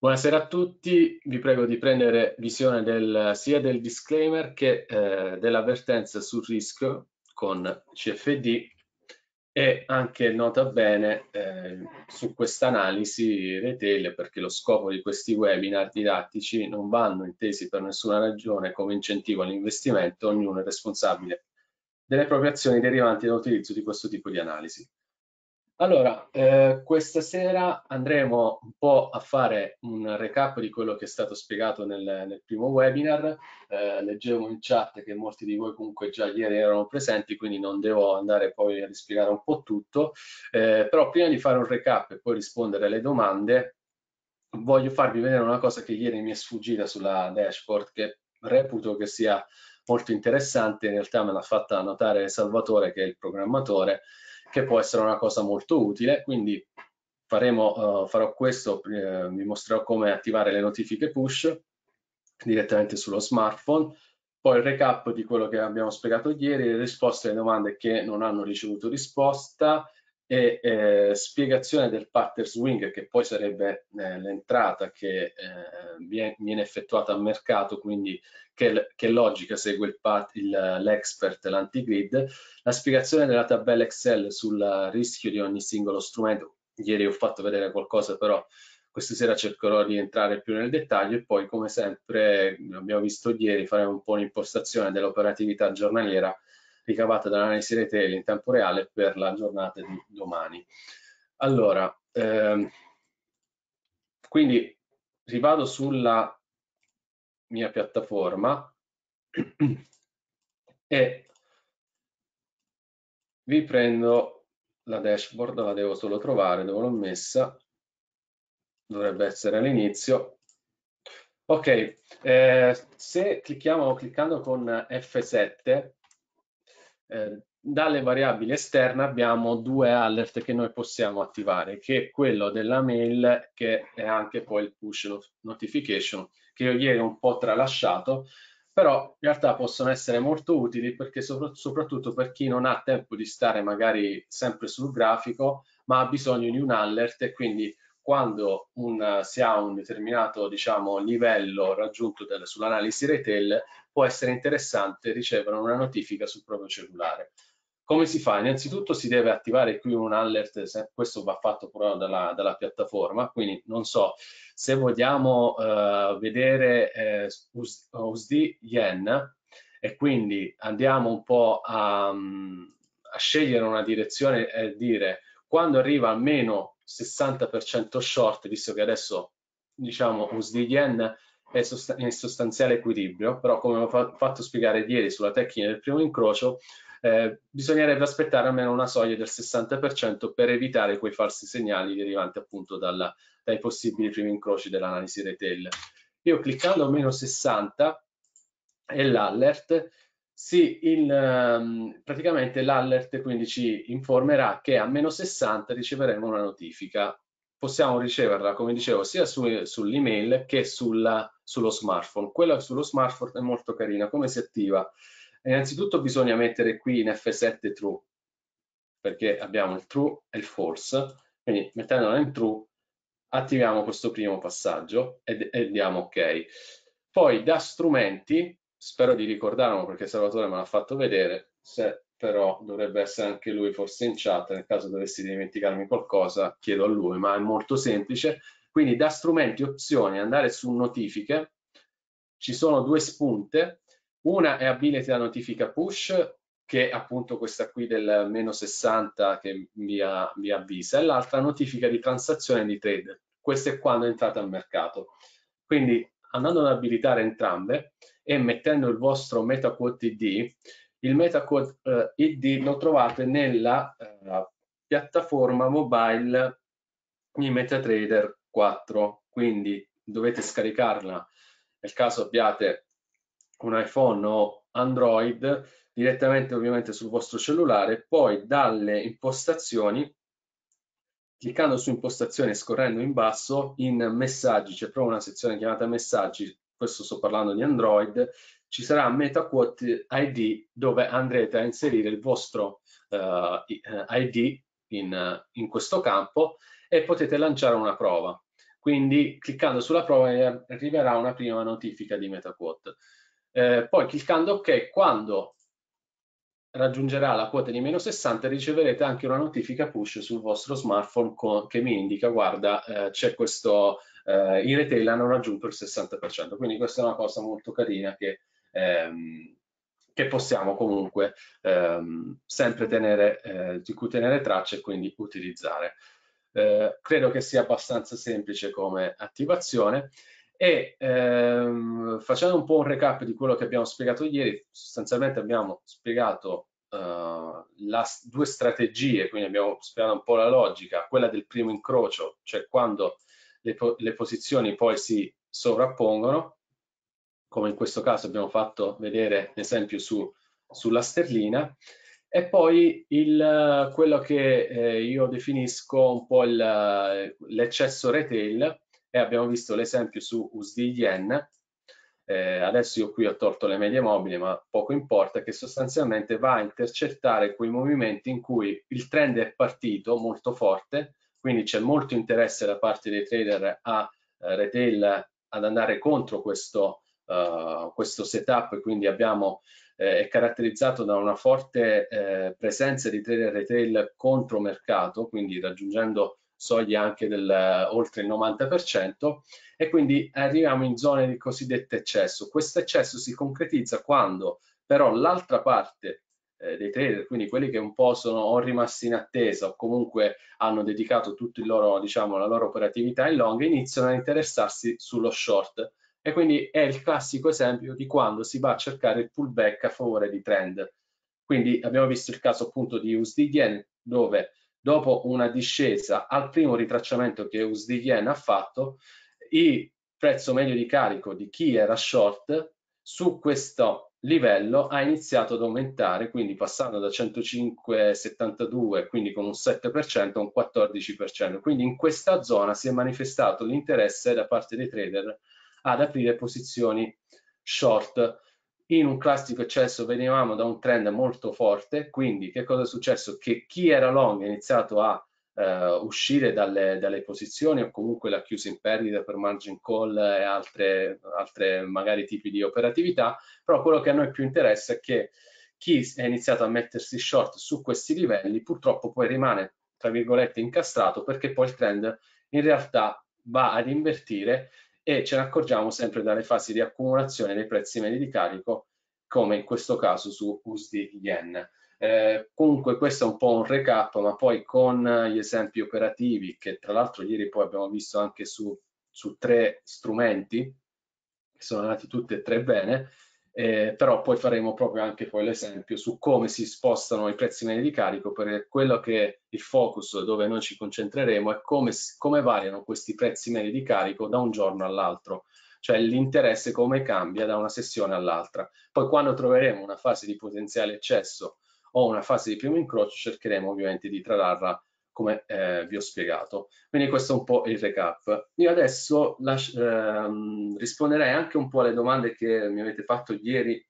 Buonasera a tutti, vi prego di prendere visione del, sia del disclaimer che eh, dell'avvertenza sul rischio con CFD e anche nota bene eh, su quest'analisi retail perché lo scopo di questi webinar didattici non vanno intesi per nessuna ragione come incentivo all'investimento, ognuno è responsabile delle proprie azioni derivanti dall'utilizzo di questo tipo di analisi. Allora, eh, questa sera andremo un po' a fare un recap di quello che è stato spiegato nel, nel primo webinar. Eh, leggevo in chat che molti di voi comunque già ieri erano presenti, quindi non devo andare poi a rispiegare un po' tutto. Eh, però prima di fare un recap e poi rispondere alle domande, voglio farvi vedere una cosa che ieri mi è sfuggita sulla dashboard, che reputo che sia molto interessante. In realtà me l'ha fatta notare Salvatore, che è il programmatore che può essere una cosa molto utile, quindi faremo, uh, farò questo, eh, vi mostrerò come attivare le notifiche push direttamente sullo smartphone, poi il recap di quello che abbiamo spiegato ieri, le risposte alle domande che non hanno ricevuto risposta, e eh, spiegazione del pattern swing che poi sarebbe eh, l'entrata che eh, viene effettuata a mercato quindi che, che logica segue l'expert l'antigrid la spiegazione della tabella Excel sul rischio di ogni singolo strumento ieri ho fatto vedere qualcosa però questa sera cercherò di entrare più nel dettaglio e poi come sempre abbiamo visto ieri faremo un po' un'impostazione dell'operatività giornaliera ricavata dall'analisi retail in tempo reale per la giornata di domani. Allora, ehm, quindi rivado sulla mia piattaforma e vi prendo la dashboard, la devo solo trovare dove l'ho messa, dovrebbe essere all'inizio. Ok, eh, se clicchiamo cliccando con F7 eh, dalle variabili esterne abbiamo due alert che noi possiamo attivare, che è quello della mail, che è anche poi il push notification, che io ieri ho un po' tralasciato, però in realtà possono essere molto utili perché soprattutto per chi non ha tempo di stare magari sempre sul grafico, ma ha bisogno di un alert e quindi quando un, eh, si ha un determinato diciamo, livello raggiunto del, sull'analisi retail, può essere interessante ricevere una notifica sul proprio cellulare. Come si fa? Innanzitutto si deve attivare qui un alert, questo va fatto proprio dalla, dalla piattaforma, quindi non so se vogliamo uh, vedere eh, USD Yen e quindi andiamo un po' a, mm, a scegliere una direzione e dire quando arriva almeno 60% short, visto che adesso diciamo USD-Yen è in sostanziale equilibrio, però come ho fatto spiegare ieri sulla tecnica del primo incrocio, eh, bisognerebbe aspettare almeno una soglia del 60% per evitare quei falsi segnali derivanti appunto dalla, dai possibili primi incroci dell'analisi retail. Io cliccando a meno 60 e l'alert, sì, il, um, praticamente l'alert quindi ci informerà che a meno 60 riceveremo una notifica. Possiamo riceverla, come dicevo, sia su, sull'email che sulla, sullo smartphone. Quella sullo smartphone è molto carina. Come si attiva? Eh, innanzitutto bisogna mettere qui in F7 true, perché abbiamo il true e il false. Quindi mettendola in true attiviamo questo primo passaggio e, e diamo ok. Poi da strumenti spero di ricordarlo perché Salvatore me l'ha fatto vedere, se però dovrebbe essere anche lui forse in chat, nel caso dovessi dimenticarmi qualcosa chiedo a lui, ma è molto semplice. Quindi da strumenti, opzioni, andare su notifiche, ci sono due spunte, una è abilita la notifica push, che è appunto questa qui del meno 60 che vi, avvisa, e l'altra notifica di transazione di trade, questa è quando entrate al mercato. Quindi andando ad abilitare entrambe, e mettendo il vostro MetaQuote ID, il MetaQuote eh, ID lo trovate nella eh, piattaforma mobile di MetaTrader 4, quindi dovete scaricarla nel caso abbiate un iPhone o Android direttamente ovviamente sul vostro cellulare, poi dalle impostazioni cliccando su impostazioni e scorrendo in basso in messaggi c'è proprio una sezione chiamata messaggi questo sto parlando di Android, ci sarà MetaQuote ID dove andrete a inserire il vostro uh, eh, ID eh, in, in, questo campo e potete lanciare una prova. Quindi cliccando sulla prova eh, arriverà una prima notifica di MetaQuote. Eh, poi cliccando OK, quando raggiungerà la quota di meno 60 riceverete anche una notifica push sul vostro smartphone con, che mi indica guarda eh, c'è questo eh, i retail hanno raggiunto il 60%, quindi questa è una cosa molto carina che, ehm, che possiamo comunque ehm, sempre tenere, eh, di cui tenere traccia e quindi utilizzare. Eh, credo che sia abbastanza semplice come attivazione e ehm, facendo un po' un recap di quello che abbiamo spiegato ieri, sostanzialmente abbiamo spiegato Uh, la, due strategie, quindi abbiamo spiegato un po' la logica, quella del primo incrocio, cioè quando le, le posizioni poi si sovrappongono, come in questo caso abbiamo fatto vedere esempio su, sulla sterlina, e poi il, quello che eh, io definisco un po' l'eccesso retail e abbiamo visto l'esempio su USD Yen eh, adesso io qui ho tolto le medie mobili ma poco importa che sostanzialmente va a intercettare quei movimenti in cui il trend è partito molto forte quindi c'è molto interesse da parte dei trader a eh, retail ad andare contro questo, uh, questo setup, quindi abbiamo eh, è caratterizzato da una forte eh, presenza di trader retail contro mercato, quindi raggiungendo soglie anche del uh, oltre il 90% e quindi arriviamo in zone di cosiddetto eccesso. Questo eccesso si concretizza quando però l'altra parte eh, dei trader, quindi quelli che un po' sono o rimasti in attesa o comunque hanno dedicato tutta diciamo, la loro operatività in long, iniziano a interessarsi sullo short. E quindi è il classico esempio di quando si va a cercare il pullback a favore di trend. Quindi abbiamo visto il caso appunto di USD dove dopo una discesa al primo ritracciamento che USD ha fatto, il prezzo medio di carico di chi era short su questo livello ha iniziato ad aumentare, quindi passando da 105,72, quindi con un 7% a un 14%. Quindi in questa zona si è manifestato l'interesse da parte dei trader ad aprire posizioni short. In un classico eccesso venivamo da un trend molto forte, quindi che cosa è successo? Che chi era long ha iniziato a eh, uscire dalle, dalle, posizioni o comunque la chiusa in perdita per margin call e altre, altre magari tipi di operatività, però quello che a noi più interessa è che chi è iniziato a mettersi short su questi livelli purtroppo poi rimane tra virgolette incastrato perché poi il trend in realtà va ad invertire e ce ne accorgiamo sempre dalle fasi di accumulazione dei prezzi medi di carico come in questo caso su USD Yen. Eh, comunque questo è un po' un recap, ma poi con gli esempi operativi che tra l'altro ieri poi abbiamo visto anche su, su tre strumenti, che sono andati tutti e tre bene, eh, però poi faremo proprio anche poi l'esempio su come si spostano i prezzi medi di carico, perché quello che è il focus dove noi ci concentreremo è come, come variano questi prezzi medi di carico da un giorno all'altro cioè l'interesse come cambia da una sessione all'altra. Poi quando troveremo una fase di potenziale eccesso o una fase di primo incrocio, cercheremo ovviamente di trarla come eh, vi ho spiegato. Quindi questo è un po' il recap. Io adesso ehm, risponderei anche un po' alle domande che mi avete fatto ieri,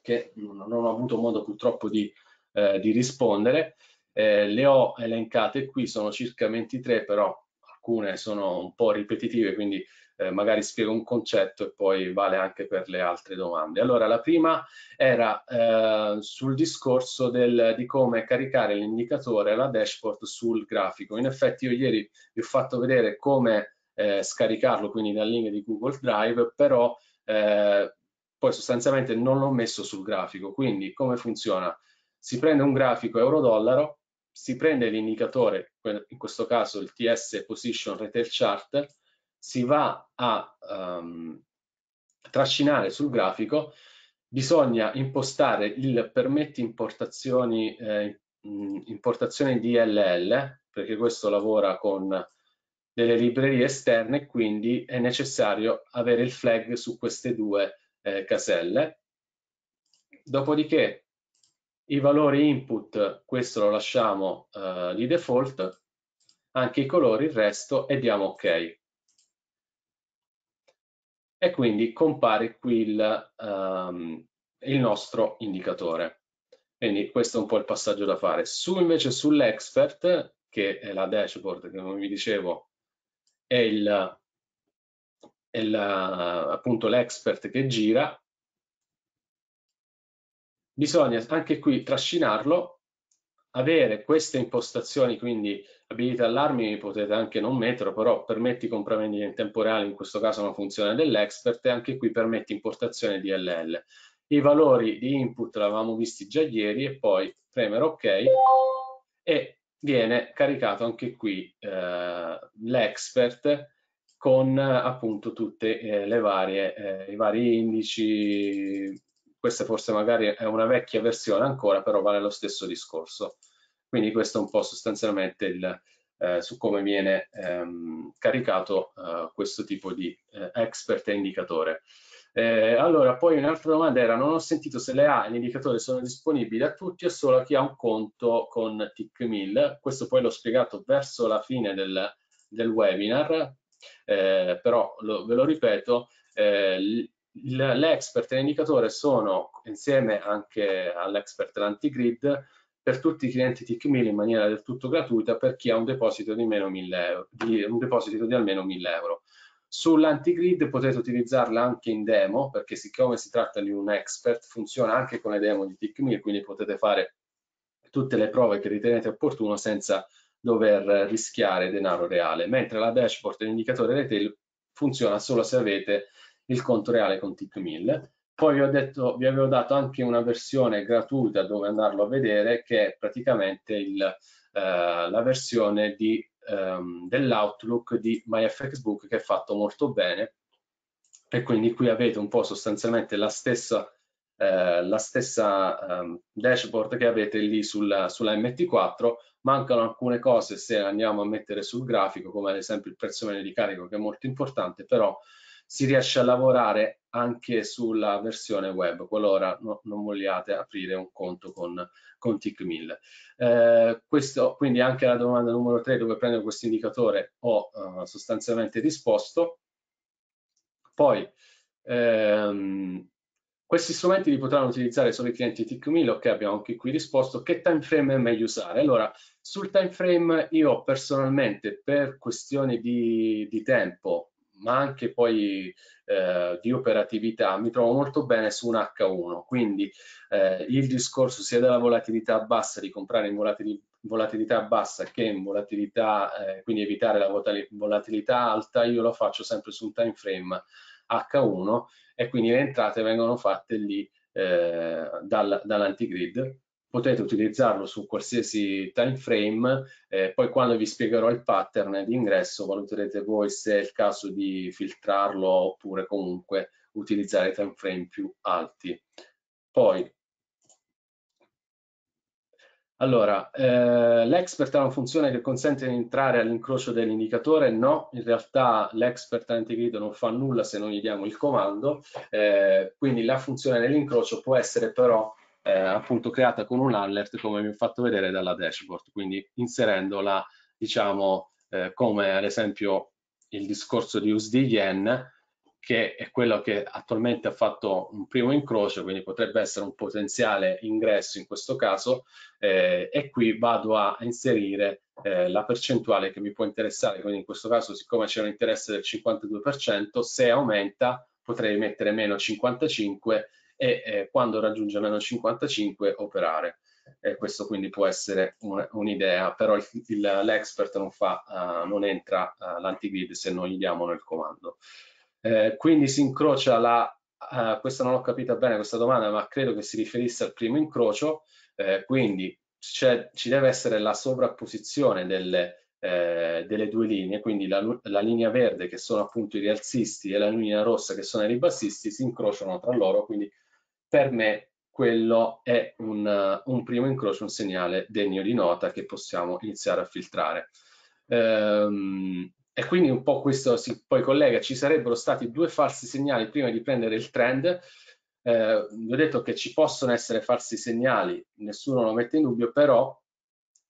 che non ho avuto modo purtroppo di, eh, di rispondere. Eh, le ho elencate qui, sono circa 23, però alcune sono un po' ripetitive, quindi eh, magari spiego un concetto e poi vale anche per le altre domande. Allora, la prima era eh, sul discorso del, di come caricare l'indicatore, la dashboard sul grafico. In effetti io ieri vi ho fatto vedere come eh, scaricarlo, quindi dal link di Google Drive, però eh, poi sostanzialmente non l'ho messo sul grafico. Quindi come funziona? Si prende un grafico euro-dollaro, si prende l'indicatore, in questo caso il TS Position Retail Chart, si va a um, trascinare sul grafico, bisogna impostare il permetti importazioni, eh, mm, importazioni DLL, perché questo lavora con delle librerie esterne, quindi è necessario avere il flag su queste due eh, caselle. Dopodiché i valori input, questo lo lasciamo eh, di default, anche i colori, il resto e diamo ok e quindi compare qui il, um, il nostro indicatore. Quindi questo è un po' il passaggio da fare. Su invece sull'expert, che è la dashboard che come vi dicevo è, il, è la, appunto l'expert che gira, bisogna anche qui trascinarlo, avere queste impostazioni quindi abilità allarmi potete anche non metterlo, però permetti compravendita in tempo reale, in questo caso una funzione dell'expert, e anche qui permetti importazione di LL. I valori di input l'avevamo visti già ieri e poi premere ok e viene caricato anche qui eh, l'expert con appunto tutte eh, le varie, eh, i vari indici, questa forse magari è una vecchia versione ancora, però vale lo stesso discorso. Quindi questo è un po' sostanzialmente il, eh, su come viene ehm, caricato eh, questo tipo di eh, expert e indicatore. Eh, allora, poi un'altra domanda era, non ho sentito se le A e l'indicatore sono disponibili a tutti o solo a chi ha un conto con TIC1000. Questo poi l'ho spiegato verso la fine del, del webinar, eh, però lo, ve lo ripeto, eh, l'expert e l'indicatore sono, insieme anche all'expert l'antigrid, per tutti i clienti TickMill in maniera del tutto gratuita per chi ha un deposito di, meno 1000 euro, di, un deposito di almeno 1000 euro. Sull'antigrid potete utilizzarla anche in demo perché siccome si tratta di un expert funziona anche con le demo di TickMill quindi potete fare tutte le prove che ritenete opportuno senza dover rischiare denaro reale, mentre la dashboard e l'indicatore retail funziona solo se avete il conto reale con TickMill poi vi, ho detto, vi avevo dato anche una versione gratuita dove andarlo a vedere che è praticamente il, eh, la versione di, ehm, dell'Outlook di MyFXBook che è fatto molto bene e quindi qui avete un po' sostanzialmente la stessa, eh, la stessa ehm, dashboard che avete lì sulla, sulla MT4 mancano alcune cose se andiamo a mettere sul grafico come ad esempio il personale di carico che è molto importante però si riesce a lavorare anche sulla versione web qualora no, non vogliate aprire un conto con, con TIC1000. Eh, questo, quindi anche la domanda numero 3 dove prendo questo indicatore ho eh, sostanzialmente risposto. Poi ehm, questi strumenti li potranno utilizzare solo i clienti TIC1000, ok abbiamo anche qui risposto, che time frame è meglio usare? Allora sul time frame io personalmente per questioni di, di tempo ma anche poi eh, di operatività, mi trovo molto bene su un H1. Quindi eh, il discorso sia della volatilità bassa, di comprare in volatilità bassa che in volatilità, eh, quindi evitare la volatilità alta, io lo faccio sempre su un time frame H1 e quindi le entrate vengono fatte lì eh, dal, dall'antigrid potete utilizzarlo su qualsiasi time frame, eh, poi quando vi spiegherò il pattern di ingresso valuterete voi se è il caso di filtrarlo oppure comunque utilizzare time frame più alti. Poi, allora, eh, l'expert è una funzione che consente di entrare all'incrocio dell'indicatore? No, in realtà l'expert anti-grid non fa nulla se non gli diamo il comando, eh, quindi la funzione dell'incrocio può essere però eh, appunto creata con un alert come vi ho fatto vedere dalla dashboard, quindi inserendola diciamo eh, come ad esempio il discorso di USD Yen che è quello che attualmente ha fatto un primo incrocio, quindi potrebbe essere un potenziale ingresso in questo caso, eh, e qui vado a inserire eh, la percentuale che mi può interessare, quindi in questo caso siccome c'è un interesse del 52%, se aumenta potrei mettere meno 55 e eh, quando raggiunge meno 55 operare. Eh, questo quindi può essere un'idea, un però l'expert non, fa, uh, non entra uh, eh, l'antigrid se non gli diamo nel comando. Eh, quindi si incrocia la, uh, questa non ho capita bene questa domanda, ma credo che si riferisse al primo incrocio, quindi ci deve essere la sovrapposizione delle, eh, delle due linee, quindi la, la, linea verde che sono appunto i rialzisti e la linea rossa che sono i ribassisti si incrociano tra loro, quindi per me quello è un, un primo incrocio, un segnale degno di nota che possiamo iniziare a filtrare. Ehm, e quindi un po' questo si poi collega, ci sarebbero stati due falsi segnali prima di prendere il trend, eh, vi ho detto che ci possono essere falsi segnali, nessuno lo mette in dubbio, però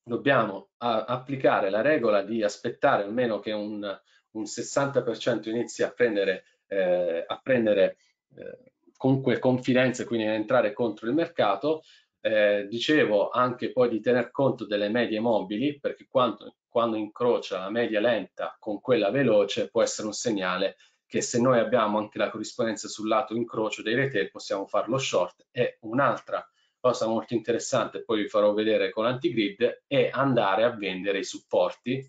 dobbiamo applicare la regola di aspettare almeno che un, un 60% inizi a prendere, eh, a prendere eh, comunque confidenza quindi entrare contro il mercato. Eh, dicevo anche poi di tener conto delle medie mobili perché quando, quando incrocia la media lenta con quella veloce può essere un segnale che se noi abbiamo anche la corrispondenza sul lato incrocio dei retail possiamo farlo short e un'altra cosa molto interessante poi vi farò vedere con l'antigrid è andare a vendere i supporti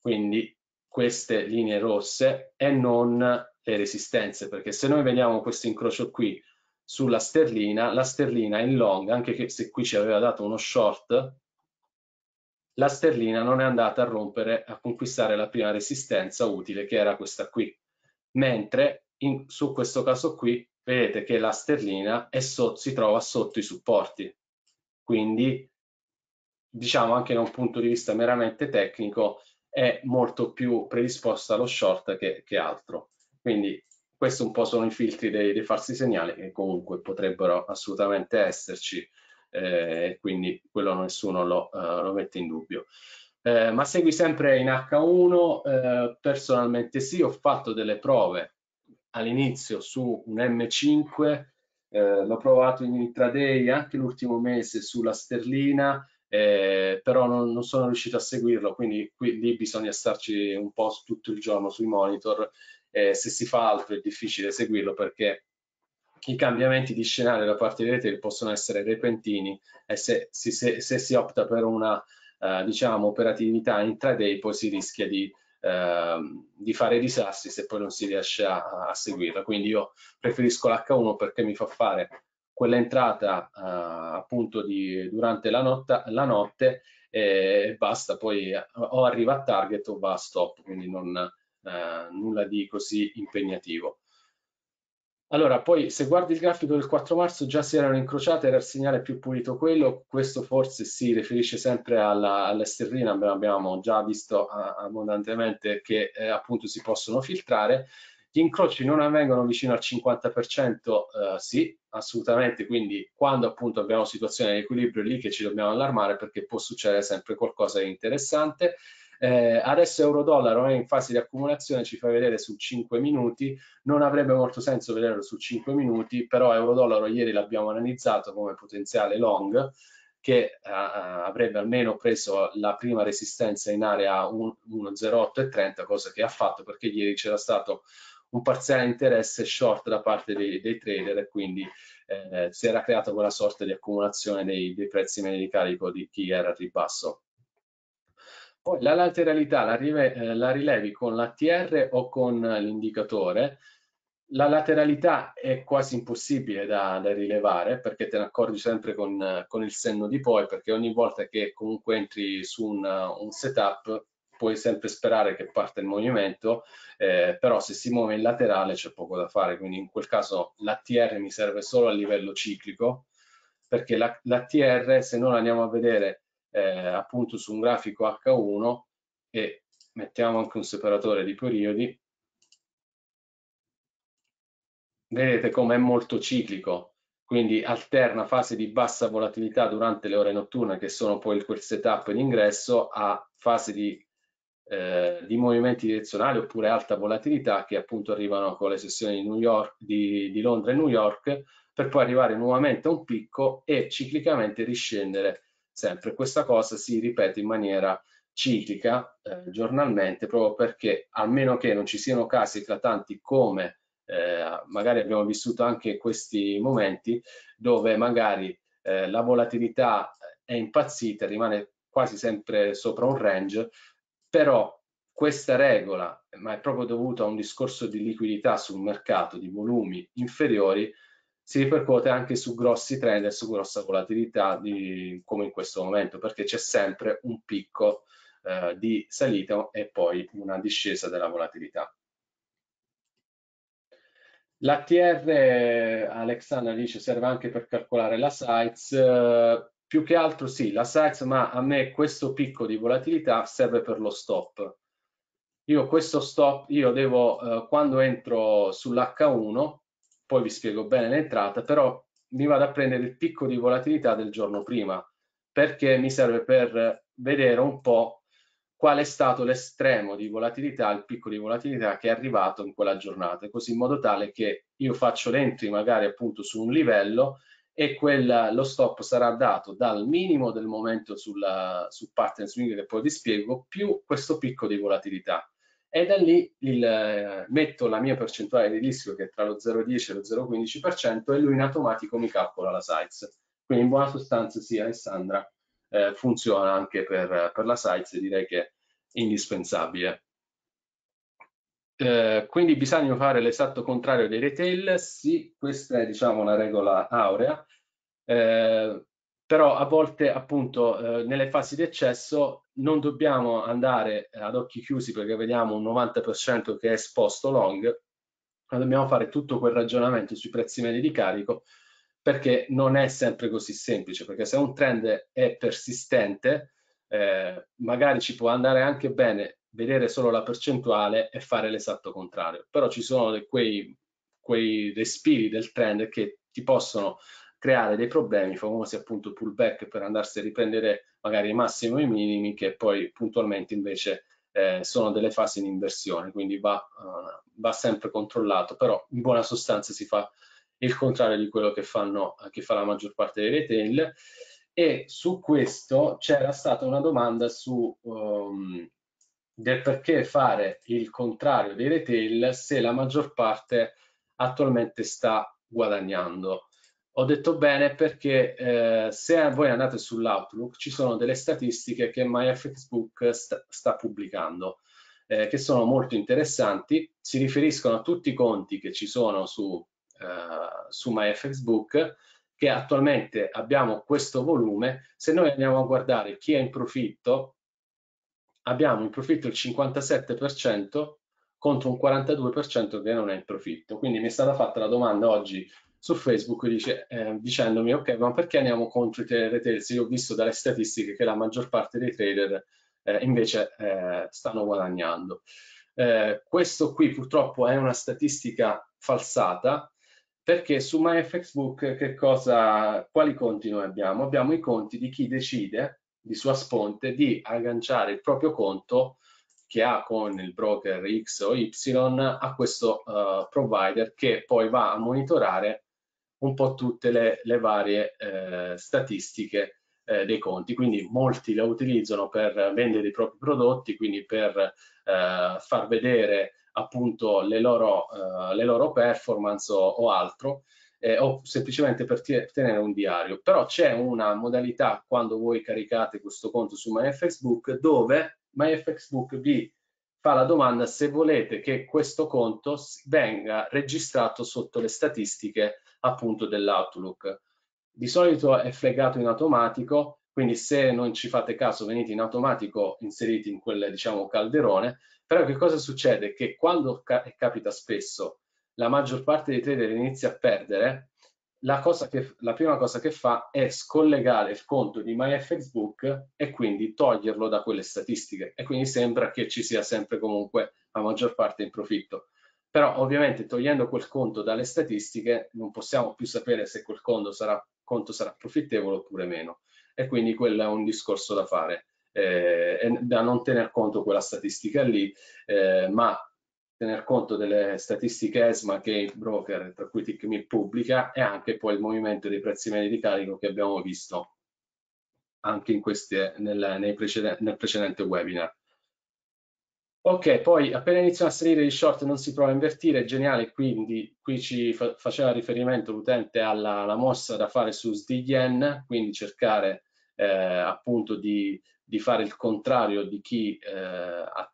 quindi queste linee rosse e non le resistenze, perché se noi vediamo questo incrocio qui sulla sterlina, la sterlina in long, anche se qui ci aveva dato uno short, la sterlina non è andata a rompere, a conquistare la prima resistenza utile, che era questa qui. Mentre in, su questo caso qui, vedete che la sterlina so, si trova sotto i supporti. Quindi, diciamo anche da un punto di vista meramente tecnico, è molto più predisposta allo short che, che altro. Quindi questi un po' sono i filtri dei, dei falsi segnali che comunque potrebbero assolutamente esserci eh, quindi quello nessuno lo, uh, lo mette in dubbio. Eh, ma segui sempre in H1? Eh, personalmente sì, ho fatto delle prove all'inizio su un M5, eh, l'ho provato in intraday anche l'ultimo mese sulla sterlina, eh, però non, non, sono riuscito a seguirlo, quindi qui, lì bisogna starci un po' tutto il giorno sui monitor eh, se si fa altro è difficile seguirlo perché i cambiamenti di scenario da parte dei retail possono essere repentini e se si, se, se si opta per una eh, diciamo, operatività intraday poi si rischia di, eh, di, fare disastri se poi non si riesce a, a seguirla. Quindi io preferisco l'H1 perché mi fa fare quell'entrata eh, appunto di, durante la, notta, la notte e basta, poi o arriva a target o va a stop, quindi non, eh, nulla di così impegnativo. Allora, poi se guardi il grafico del 4 marzo già si erano incrociate, era il segnale più pulito quello, questo forse si riferisce sempre alla sterlina, abbiamo già visto abbondantemente che eh, appunto si possono filtrare. Gli incroci non avvengono vicino al 50%, eh, sì, assolutamente, quindi quando appunto abbiamo situazione di equilibrio è lì che ci dobbiamo allarmare perché può succedere sempre qualcosa di interessante. Eh, adesso euro-dollaro è in fase di accumulazione, ci fa vedere su 5 minuti, non avrebbe molto senso vederlo su 5 minuti, però euro-dollaro ieri l'abbiamo analizzato come potenziale long, che uh, avrebbe almeno preso la prima resistenza in area 1,0830, cosa che ha fatto perché ieri c'era stato un parziale interesse short da parte dei, dei trader e quindi eh, si era creata quella sorta di accumulazione dei, dei prezzi medi di carico di chi era al ribasso. Poi la lateralità la, eh, la rilevi con l'ATR o con l'indicatore. La lateralità è quasi impossibile da, da rilevare perché te ne accorgi sempre con, con, il senno di poi, perché ogni volta che comunque entri su un, un setup puoi sempre sperare che parte il movimento, eh, però se si muove in laterale c'è poco da fare, quindi in quel caso l'ATR mi serve solo a livello ciclico, perché l'ATR la se non andiamo a vedere eh, appunto su un grafico H1 e mettiamo anche un separatore di periodi, vedete come è molto ciclico, quindi alterna fase di bassa volatilità durante le ore notturne, che sono poi quel setup d'ingresso a fase di, eh, di movimenti direzionali oppure alta volatilità che appunto arrivano con le sessioni di, York, di, di Londra e New York, per poi arrivare nuovamente a un picco e ciclicamente riscendere sempre. Questa cosa si ripete in maniera ciclica eh, giornalmente proprio perché almeno che non ci siano casi eclatanti come eh, magari abbiamo vissuto anche questi momenti dove magari eh, la volatilità è impazzita, rimane quasi sempre sopra un range, però questa regola, ma è proprio dovuta a un discorso di liquidità sul mercato, di volumi inferiori, si ripercuote anche su grossi trend e su grossa volatilità di, come in questo momento, perché c'è sempre un picco eh, di salita e poi una discesa della volatilità. L'ATR, eh, Alexandra dice, serve anche per calcolare la size, eh, più che altro sì, la size, ma a me questo picco di volatilità serve per lo stop. Io questo stop, io devo, eh, quando entro sull'H1, poi vi spiego bene l'entrata, però mi vado a prendere il picco di volatilità del giorno prima, perché mi serve per vedere un po' qual è stato l'estremo di volatilità, il picco di volatilità che è arrivato in quella giornata, così in modo tale che io faccio l'entry magari appunto su un livello e quella, lo stop sarà dato dal minimo del momento sulla, sul pattern swing che poi vi spiego, più questo picco di volatilità e da lì il, eh, metto la mia percentuale di rischio che è tra lo 0,10 e lo 0,15% e lui in automatico mi calcola la size. Quindi in buona sostanza sì Alessandra eh, funziona anche per, per la size direi che è indispensabile. Eh, quindi bisogna fare l'esatto contrario dei retail, sì, questa è diciamo la regola aurea, eh, però a volte appunto eh, nelle fasi di eccesso non dobbiamo andare eh, ad occhi chiusi perché vediamo un 90% che è esposto long, ma dobbiamo fare tutto quel ragionamento sui prezzi medi di carico perché non è sempre così semplice, perché se un trend è persistente, eh, magari ci può andare anche bene vedere solo la percentuale e fare l'esatto contrario, però ci sono quei, quei respiri del trend che ti possono creare dei problemi, famosi appunto pullback per andarsi a riprendere magari i massimi o i minimi che poi puntualmente invece eh, sono delle fasi in inversione, quindi va, uh, va, sempre controllato, però in buona sostanza si fa il contrario di quello che, fanno, che fa la maggior parte dei retail e su questo c'era stata una domanda su um, del perché fare il contrario dei retail se la maggior parte attualmente sta guadagnando ho detto bene perché eh, se voi andate sull'Outlook ci sono delle statistiche che MyFacebook sta, sta pubblicando eh, che sono molto interessanti, si riferiscono a tutti i conti che ci sono su, eh, su MyFacebook che attualmente abbiamo questo volume, se noi andiamo a guardare chi è in profitto abbiamo in profitto il 57% contro un 42% che non è in profitto. Quindi mi è stata fatta la domanda oggi su Facebook dice, eh, dicendomi ok ma perché andiamo contro i retail se io ho visto dalle statistiche che la maggior parte dei trader eh, invece eh, stanno guadagnando. Eh, questo qui purtroppo è una statistica falsata perché su MyFacebook che cosa, quali conti noi abbiamo? Abbiamo i conti di chi decide di sua sponte di agganciare il proprio conto che ha con il broker X o Y a questo uh, provider che poi va a monitorare un po' tutte le, le varie eh, statistiche eh, dei conti, quindi molti la utilizzano per vendere i propri prodotti, quindi per eh, far vedere appunto le loro, eh, le loro performance o, o altro. Eh, o semplicemente per tenere un diario. Però c'è una modalità quando voi caricate questo conto su MyFXBook dove MyFXBook vi fa la domanda se volete che questo conto venga registrato sotto le statistiche appunto dell'Outlook. Di solito è flaggato in automatico, quindi se non ci fate caso venite in automatico inseriti in quel diciamo calderone, però che cosa succede? Che quando ca capita spesso la maggior parte dei trader inizia a perdere, la, cosa che, la prima cosa che fa è scollegare il conto di MyFXBook e quindi toglierlo da quelle statistiche e quindi sembra che ci sia sempre comunque la maggior parte in profitto però ovviamente togliendo quel conto dalle statistiche non possiamo più sapere se quel conto sarà, conto sarà profittevole oppure meno e quindi quello è un discorso da fare eh, e da non tener conto quella statistica lì eh, ma tener conto delle statistiche ESMA che il broker tra cui TICMI pubblica e anche poi il movimento dei prezzi medi di carico che abbiamo visto anche in queste, nel, nel precedente webinar Ok, poi appena iniziano a salire gli short non si prova a invertire, è geniale, quindi qui ci fa faceva riferimento l'utente alla, alla, mossa da fare su SDN, quindi cercare eh, appunto di, di, fare il contrario di chi eh, ha,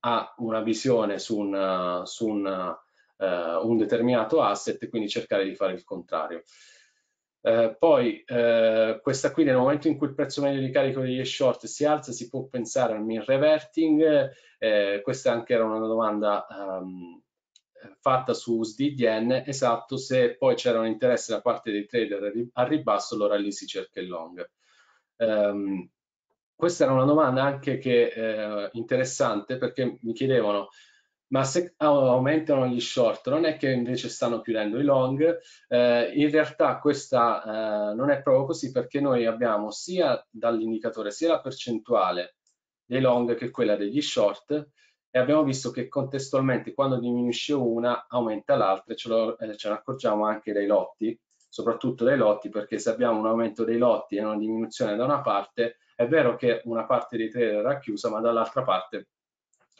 ha, una visione su, una, su una, uh, eh, un determinato asset, quindi cercare di fare il contrario. Eh, poi eh, questa qui nel momento in cui il prezzo medio di carico degli short si alza si può pensare al min reverting, eh, questa anche era una domanda um, fatta su USDDN, esatto, se poi c'era un interesse da parte dei trader al ribasso allora lì si cerca il long. Um, questa era una domanda anche che, eh, interessante perché mi chiedevano ma se ah, aumentano gli short non è che invece stanno chiudendo i long, eh, in realtà questa eh, non è proprio così perché noi abbiamo sia dall'indicatore sia la percentuale dei long che quella degli short e abbiamo visto che contestualmente quando diminuisce una aumenta l'altra e ce, lo, eh, ce ne accorgiamo anche dai lotti, soprattutto dai lotti perché se abbiamo un aumento dei lotti e una diminuzione da una parte è vero che una parte dei trader era chiusa ma dall'altra parte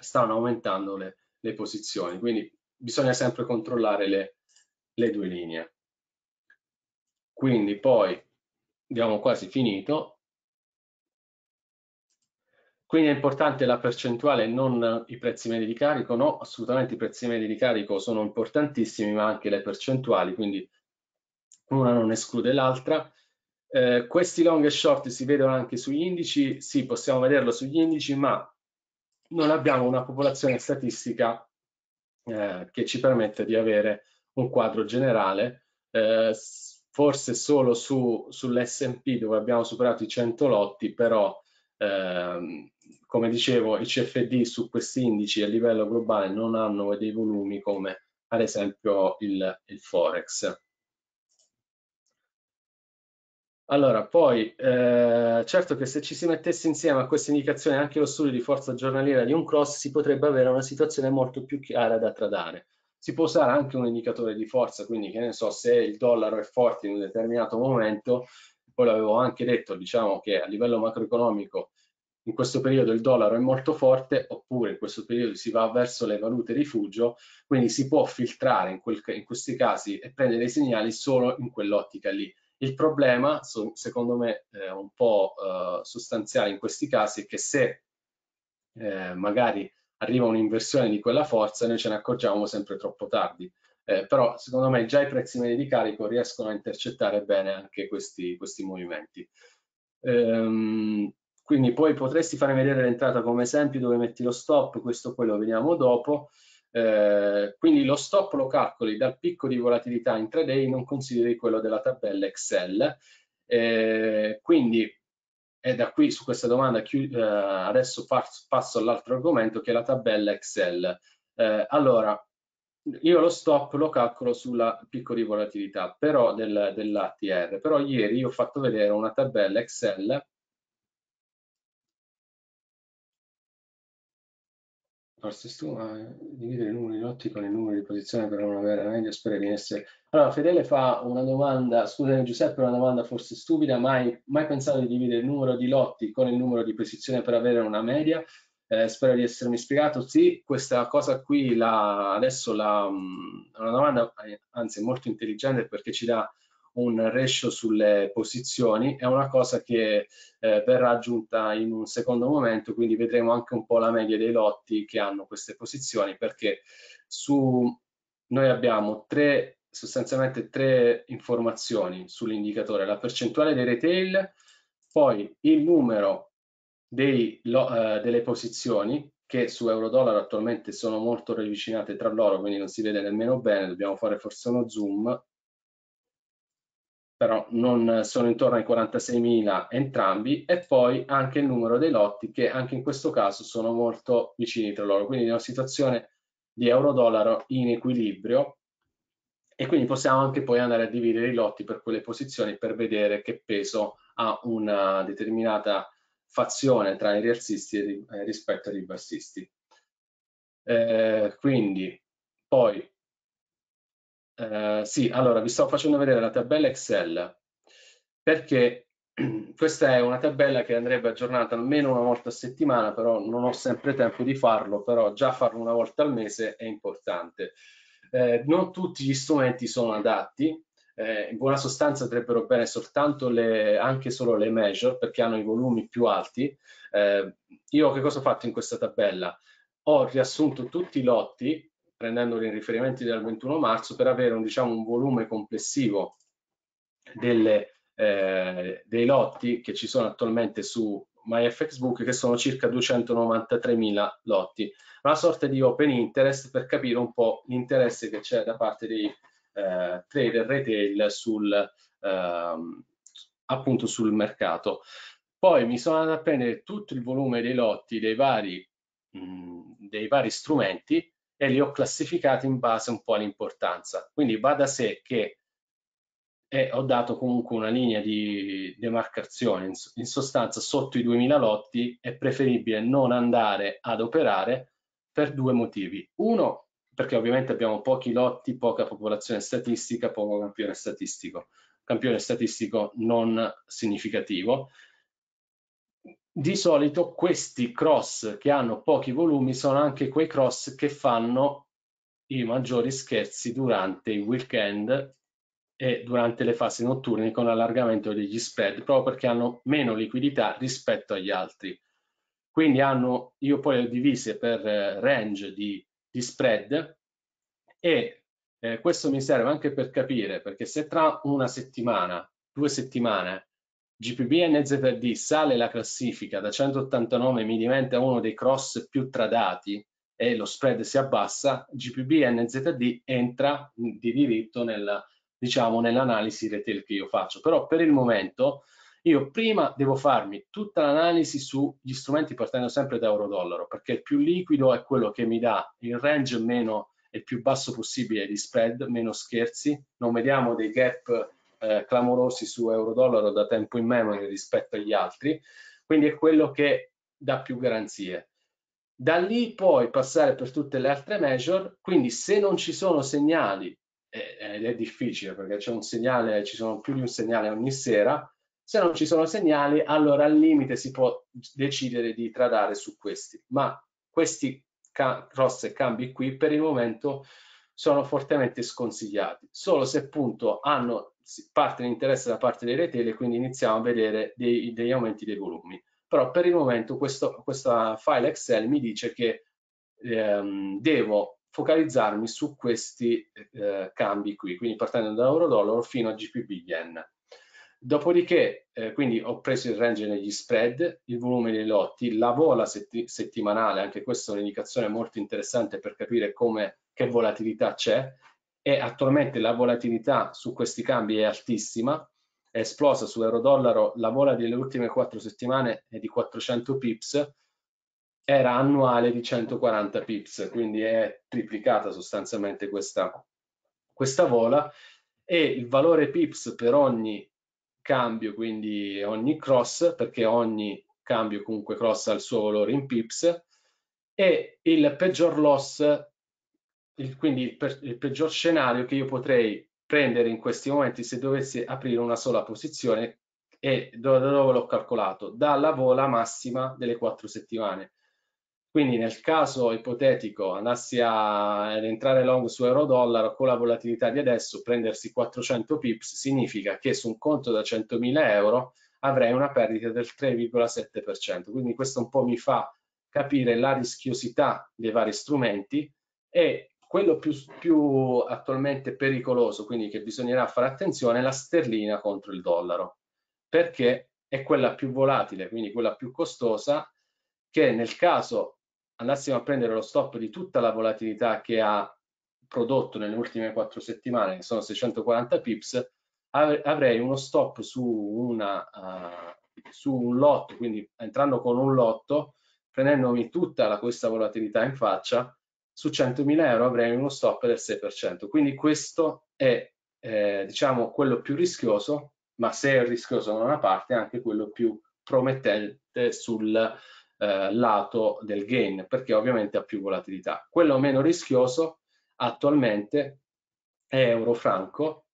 stanno aumentando le, le posizioni, quindi bisogna sempre controllare le, le due linee. Quindi poi abbiamo quasi finito. Quindi è importante la percentuale, non i prezzi medi di carico, no, assolutamente i prezzi medi di carico sono importantissimi, ma anche le percentuali, quindi una non esclude l'altra. Eh, questi long e short si vedono anche sugli indici, sì possiamo vederlo sugli indici, ma non abbiamo una popolazione statistica eh, che ci permette di avere un quadro generale, eh, forse solo su, sull'SP dove abbiamo superato i 100 lotti, però ehm, come dicevo i CFD su questi indici a livello globale non hanno dei volumi come ad esempio il, il Forex. Allora, poi, eh, certo che se ci si mettesse insieme a queste indicazioni anche lo studio di forza giornaliera di un cross, si potrebbe avere una situazione molto più chiara da tradare. Si può usare anche un indicatore di forza, quindi che ne so, se il dollaro è forte in un determinato momento, poi l'avevo anche detto, diciamo che a livello macroeconomico in questo periodo il dollaro è molto forte, oppure in questo periodo si va verso le valute rifugio, quindi si può filtrare in, quel, in questi casi e prendere i segnali solo in quell'ottica lì il problema, secondo me, un po' eh, sostanziale in questi casi è che se eh, magari arriva un'inversione di quella forza, noi ce ne accorgiamo sempre troppo tardi. Eh, però secondo me già i prezzi medi di carico riescono a intercettare bene anche questi, questi movimenti. Ehm, quindi poi potresti fare vedere l'entrata come esempio dove metti lo stop, questo quello vediamo dopo. Eh, quindi lo stop lo calcoli dal picco di volatilità intraday, non consideri quello della tabella Excel. Eh, quindi è da qui su questa domanda eh, adesso passo all'altro argomento che è la tabella Excel. Eh, allora, io lo stop lo calcolo sul picco di volatilità però del, dell'ATR, però ieri io ho fatto vedere una tabella Excel forse Stessa, eh, dividere il numero di lotti con il numero di posizione per non avere la eh, media spera di essere. Allora, Fedele fa una domanda, scusami Giuseppe, una domanda forse stupida, mai, mai pensato di dividere il numero di lotti con il numero di posizione per avere una media? Eh, spero di essermi spiegato. Sì, questa cosa qui la, adesso la, mm, una domanda, eh, anzi molto intelligente perché ci dà un ratio sulle posizioni, è una cosa che eh, verrà aggiunta in un secondo momento, quindi vedremo anche un po' la media dei lotti che hanno queste posizioni, perché su, noi abbiamo tre, sostanzialmente tre informazioni sull'indicatore, la percentuale dei retail, poi il numero dei, lo, eh, delle posizioni, che su euro-dollaro attualmente sono molto ravvicinate tra loro, quindi non si vede nemmeno bene, dobbiamo fare forse uno zoom, però non sono intorno ai 46.000 entrambi e poi anche il numero dei lotti che anche in questo caso sono molto vicini tra loro quindi è una situazione di euro-dollaro in equilibrio e quindi possiamo anche poi andare a dividere i lotti per quelle posizioni per vedere che peso ha una determinata fazione tra i rialzisti eh, rispetto ai ribassisti eh, quindi poi eh, sì, allora vi sto facendo vedere la tabella Excel perché questa è una tabella che andrebbe aggiornata almeno una volta a settimana, però non ho sempre tempo di farlo, però già farlo una volta al mese è importante. Eh, non tutti gli strumenti sono adatti, eh, in buona sostanza andrebbero bene soltanto le, anche solo le measure perché hanno i volumi più alti. Eh, io che cosa ho fatto in questa tabella? Ho riassunto tutti i lotti prendendoli in riferimenti dal 21 marzo, per avere un, diciamo, un volume complessivo delle, eh, dei lotti che ci sono attualmente su MyFXBook, che sono circa 293.000 lotti. Una sorta di open interest per capire un po' l'interesse che c'è da parte dei eh, trader retail sul, eh, appunto sul mercato. Poi mi sono andato a prendere tutto il volume dei lotti dei vari, mh, mm, dei vari strumenti e li ho classificati in base un po' all'importanza. Quindi va da sé che eh, ho dato comunque una linea di demarcazione, in, in sostanza sotto i 2000 lotti è preferibile non andare ad operare per due motivi. Uno, perché ovviamente abbiamo pochi lotti, poca popolazione statistica, poco campione statistico. Campione statistico non significativo di solito questi cross che hanno pochi volumi sono anche quei cross che fanno i maggiori scherzi durante i weekend e durante le fasi notturne con allargamento degli spread proprio perché hanno meno liquidità rispetto agli altri quindi hanno io poi ho divise per eh, range di, di spread e eh, questo mi serve anche per capire perché se tra una settimana due settimane GPB NZRD sale la classifica da 189 mi diventa uno dei cross più tradati e lo spread si abbassa, GPB NZD entra di diritto nella, diciamo, nell'analisi retail che io faccio. Però per il momento io prima devo farmi tutta l'analisi sugli strumenti partendo sempre da euro-dollaro, perché il più liquido è quello che mi dà il range meno il più basso possibile di spread, meno scherzi, non vediamo dei gap eh, clamorosi su euro-dollaro da tempo in memoria rispetto agli altri, quindi è quello che dà più garanzie. Da lì poi passare per tutte le altre measure, quindi se non ci sono segnali, ed è difficile perché c'è un segnale, ci sono più di un segnale ogni sera, se non ci sono segnali, allora al limite si può decidere di tradare su questi, ma questi cross e cambi qui per il momento sono fortemente sconsigliati, solo se appunto hanno parte l'interesse da parte dei retail e quindi iniziamo a vedere dei, degli aumenti dei volumi. Però per il momento questo, questa file Excel mi dice che ehm, devo focalizzarmi su questi eh, cambi qui, quindi partendo da euro dollaro fino a GPB yen. Dopodiché, eh, quindi ho preso il range negli spread, il volume dei lotti, la vola setti settimanale, anche questa è un'indicazione molto interessante per capire come che volatilità c'è e attualmente la volatilità su questi cambi è altissima, è esplosa su euro-dollaro, la vola delle ultime quattro settimane è di 400 pips, era annuale di 140 pips, quindi è triplicata sostanzialmente questa, questa vola e il valore pips per ogni cambio, quindi ogni cross, perché ogni cambio comunque cross ha il suo valore in pips, e il peggior loss il, quindi il, per, il peggior scenario che io potrei prendere in questi momenti se dovessi aprire una sola posizione e da dove l'ho calcolato? Dalla vola massima delle quattro settimane. Quindi nel caso ipotetico andassi a, ad entrare long su euro-dollaro con la volatilità di adesso, prendersi 400 pips significa che su un conto da 100.000 euro avrei una perdita del 3,7%. Quindi questo un po' mi fa capire la rischiosità dei vari strumenti e quello più, più attualmente pericoloso, quindi che bisognerà fare attenzione, è la sterlina contro il dollaro, perché è quella più volatile, quindi quella più costosa, che nel caso andassimo a prendere lo stop di tutta la volatilità che ha prodotto nelle ultime quattro settimane, che sono 640 pips, avrei uno stop su, una, uh, su un lotto, quindi entrando con un lotto, prendendomi tutta la, questa volatilità in faccia, su 100.000 euro avrei uno stop del 6%. Quindi questo è eh, diciamo quello più rischioso, ma se è rischioso da una parte è anche quello più promettente sul eh, lato del gain, perché ovviamente ha più volatilità. Quello meno rischioso attualmente è Eurofranco,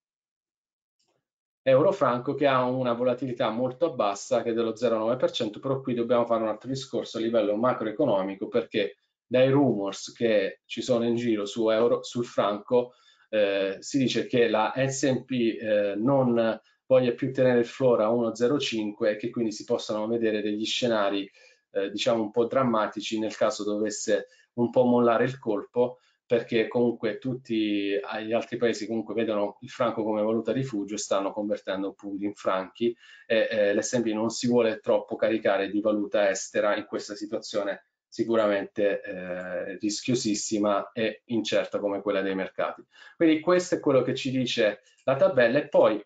Eurofranco che ha una volatilità molto bassa che è dello 0,9%, però qui dobbiamo fare un altro discorso a livello macroeconomico perché dai rumors che ci sono in giro su euro, sul franco, eh, si dice che la S&P eh, non voglia più tenere il floor a 1,05 e che quindi si possano vedere degli scenari eh, diciamo un po' drammatici nel caso dovesse un po' mollare il colpo perché comunque tutti gli altri paesi comunque vedono il franco come valuta rifugio e stanno convertendo appunto in franchi e eh, l'S&P non si vuole troppo caricare di valuta estera in questa situazione sicuramente eh, rischiosissima e incerta come quella dei mercati. Quindi questo è quello che ci dice la tabella e poi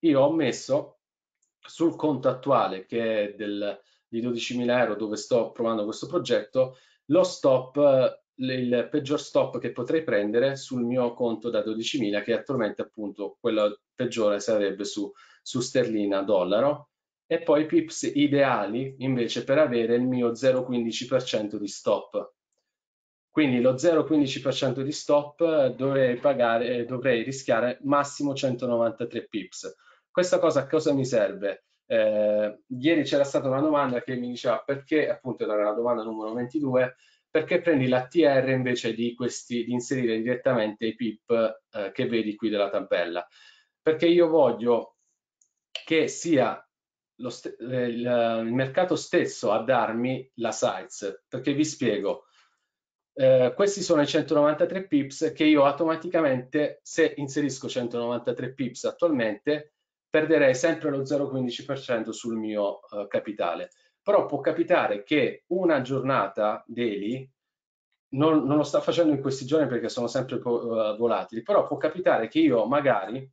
io ho messo sul conto attuale che è del, di 12.000 euro dove sto provando questo progetto lo stop eh, il peggior stop che potrei prendere sul mio conto da 12.000 che attualmente appunto quello peggiore sarebbe su, su sterlina dollaro e poi pips ideali invece per avere il mio 0,15% di stop. Quindi lo 0,15% di stop eh, dovrei, pagare, eh, dovrei rischiare massimo 193 pips. Questa cosa a cosa mi serve? Eh, ieri c'era stata una domanda che mi diceva perché, appunto era la domanda numero 22, perché prendi l'ATR invece di, questi, di, inserire direttamente i PIP eh, che vedi qui della tabella? Perché io voglio che sia lo, eh, il, eh, il, mercato stesso a darmi la size, perché vi spiego. Eh, questi sono i 193 pips che io automaticamente, se inserisco 193 pips attualmente, perderei sempre lo 0,15% sul mio eh, capitale. Però può capitare che una giornata daily, non, non lo sta facendo in questi giorni perché sono sempre uh, volatili, però può capitare che io magari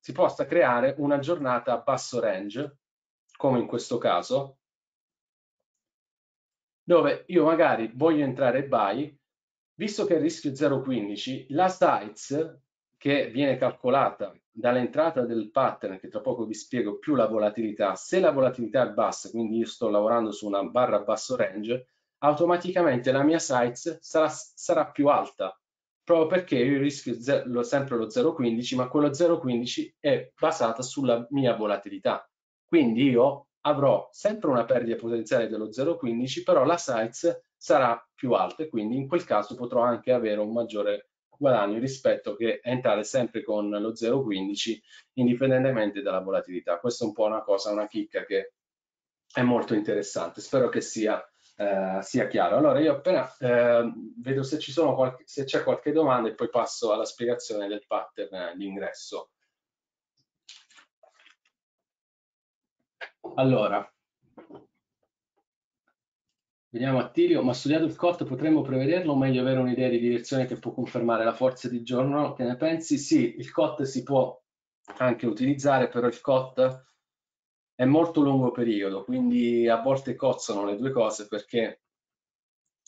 si possa creare una giornata a basso range, come in questo caso, dove io magari voglio entrare buy, visto che il rischio è 0,15, la size che viene calcolata dall'entrata del pattern, che tra poco vi spiego, più la volatilità, se la volatilità è bassa, quindi io sto lavorando su una barra a basso range, automaticamente la mia size sarà, sarà più alta proprio perché io rischio zero, sempre lo 0,15, ma quello 0,15 è basato sulla mia volatilità. Quindi io avrò sempre una perdita potenziale dello 0,15, però la size sarà più alta e quindi in quel caso potrò anche avere un maggiore guadagno rispetto che entrare sempre con lo 0,15 indipendentemente dalla volatilità. Questa è un po' una cosa, una chicca che è molto interessante. Spero che sia eh, sia chiaro. Allora io appena eh, vedo se ci c'è qualche, qualche domanda e poi passo alla spiegazione del pattern di ingresso. Allora, vediamo Attilio, ma studiato il COT potremmo prevederlo o meglio avere un'idea di direzione che può confermare la forza di giorno? Che ne pensi? Sì, il COT si può anche utilizzare, però il COT è molto lungo periodo, quindi a volte cozzano le due cose perché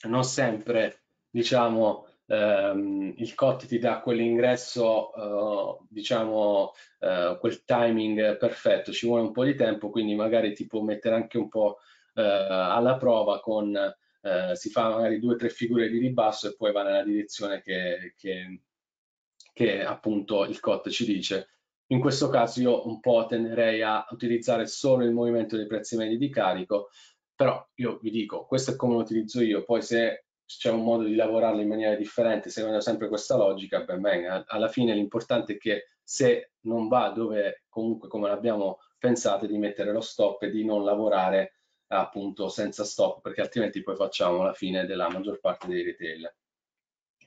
non sempre, diciamo, ehm, il COT ti dà quell'ingresso, eh, diciamo, eh, quel timing perfetto, ci vuole un po' di tempo, quindi magari ti può mettere anche un po' eh, alla prova con, eh, si fa magari due o tre figure di ribasso e poi va nella direzione che, che, che appunto il COT ci dice in questo caso io un po' tenderei a utilizzare solo il movimento dei prezzi medi di carico, però io vi dico, questo è come lo utilizzo io, poi se c'è un modo di lavorarlo in maniera differente, seguendo sempre questa logica, ben venga. Alla fine l'importante è che se non va dove comunque come l'abbiamo pensato, di mettere lo stop e di non lavorare appunto senza stop, perché altrimenti poi facciamo la fine della maggior parte dei retail.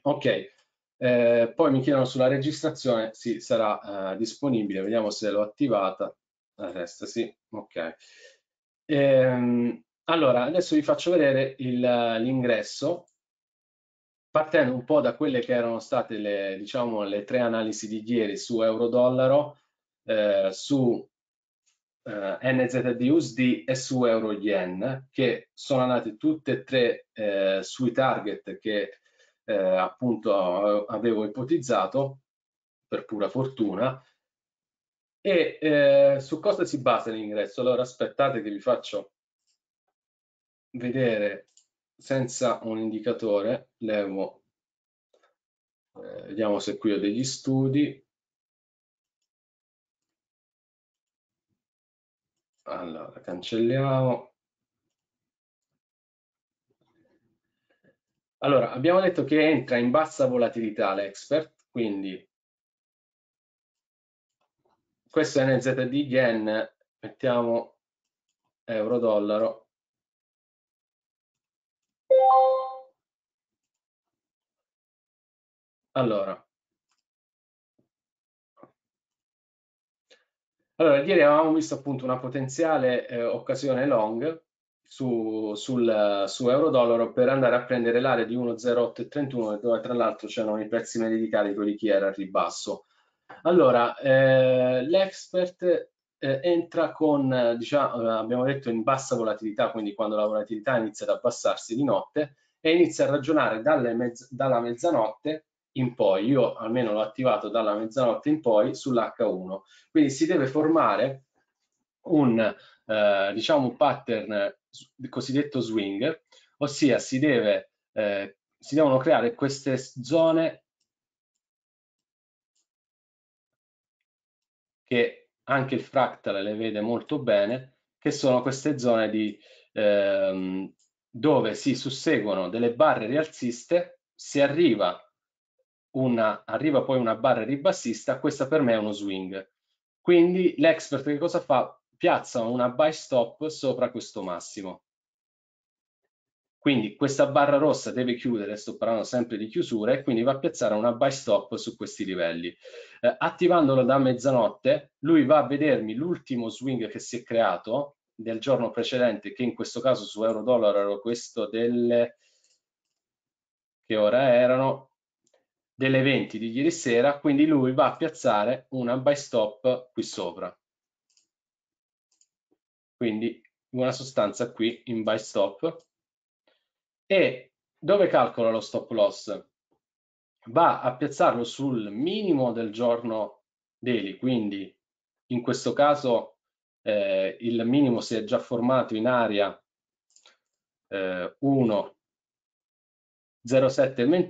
Ok, eh, poi mi chiedono sulla registrazione, sì, sarà eh, disponibile, vediamo se l'ho attivata. resta, sì, ok. Ehm, allora, adesso vi faccio vedere l'ingresso, partendo un po' da quelle che erano state le, diciamo, le tre analisi di ieri su euro-dollaro, eh, su eh, NZD-USD e su euro-yen, che sono andate tutte e tre eh, sui target che eh, appunto eh, avevo ipotizzato per pura fortuna e eh, su cosa si basa l'ingresso allora aspettate che vi faccio vedere senza un indicatore levo eh, vediamo se qui ho degli studi allora cancelliamo Allora, abbiamo detto che entra in bassa volatilità l'expert, quindi questo è NZD yen, mettiamo euro dollaro. Allora, Allora, ieri avevamo visto appunto una potenziale eh, occasione long su, sul, su euro-dollaro per andare a prendere l'area di 1,0831 dove tra l'altro c'erano i prezzi medicali quelli che era al ribasso. Allora, eh, l'expert eh, entra con, diciamo, abbiamo detto in bassa volatilità, quindi quando la volatilità inizia ad abbassarsi di notte e inizia a ragionare mezz dalla mezzanotte in poi, io almeno l'ho attivato dalla mezzanotte in poi sull'H1, quindi si deve formare un, eh, diciamo, pattern cosiddetto swing, ossia si, deve, eh, si devono creare queste zone che anche il fractal le vede molto bene, che sono queste zone di, ehm, dove si susseguono delle barre rialziste, si arriva, una, arriva poi una barra ribassista, questa per me è uno swing. Quindi l'expert che cosa fa? piazza una buy stop sopra questo massimo. Quindi questa barra rossa deve chiudere, sto parlando sempre di chiusura, e quindi va a piazzare una buy stop su questi livelli. Eh, attivandolo da mezzanotte, lui va a vedermi l'ultimo swing che si è creato del giorno precedente, che in questo caso su euro dollaro era questo delle... che ora erano? Delle 20 di ieri sera, quindi lui va a piazzare una buy stop qui sopra quindi una sostanza qui in buy stop e dove calcola lo stop loss? Va a piazzarlo sul minimo del giorno daily, quindi in questo caso eh, il minimo si è già formato in area eh, 1 07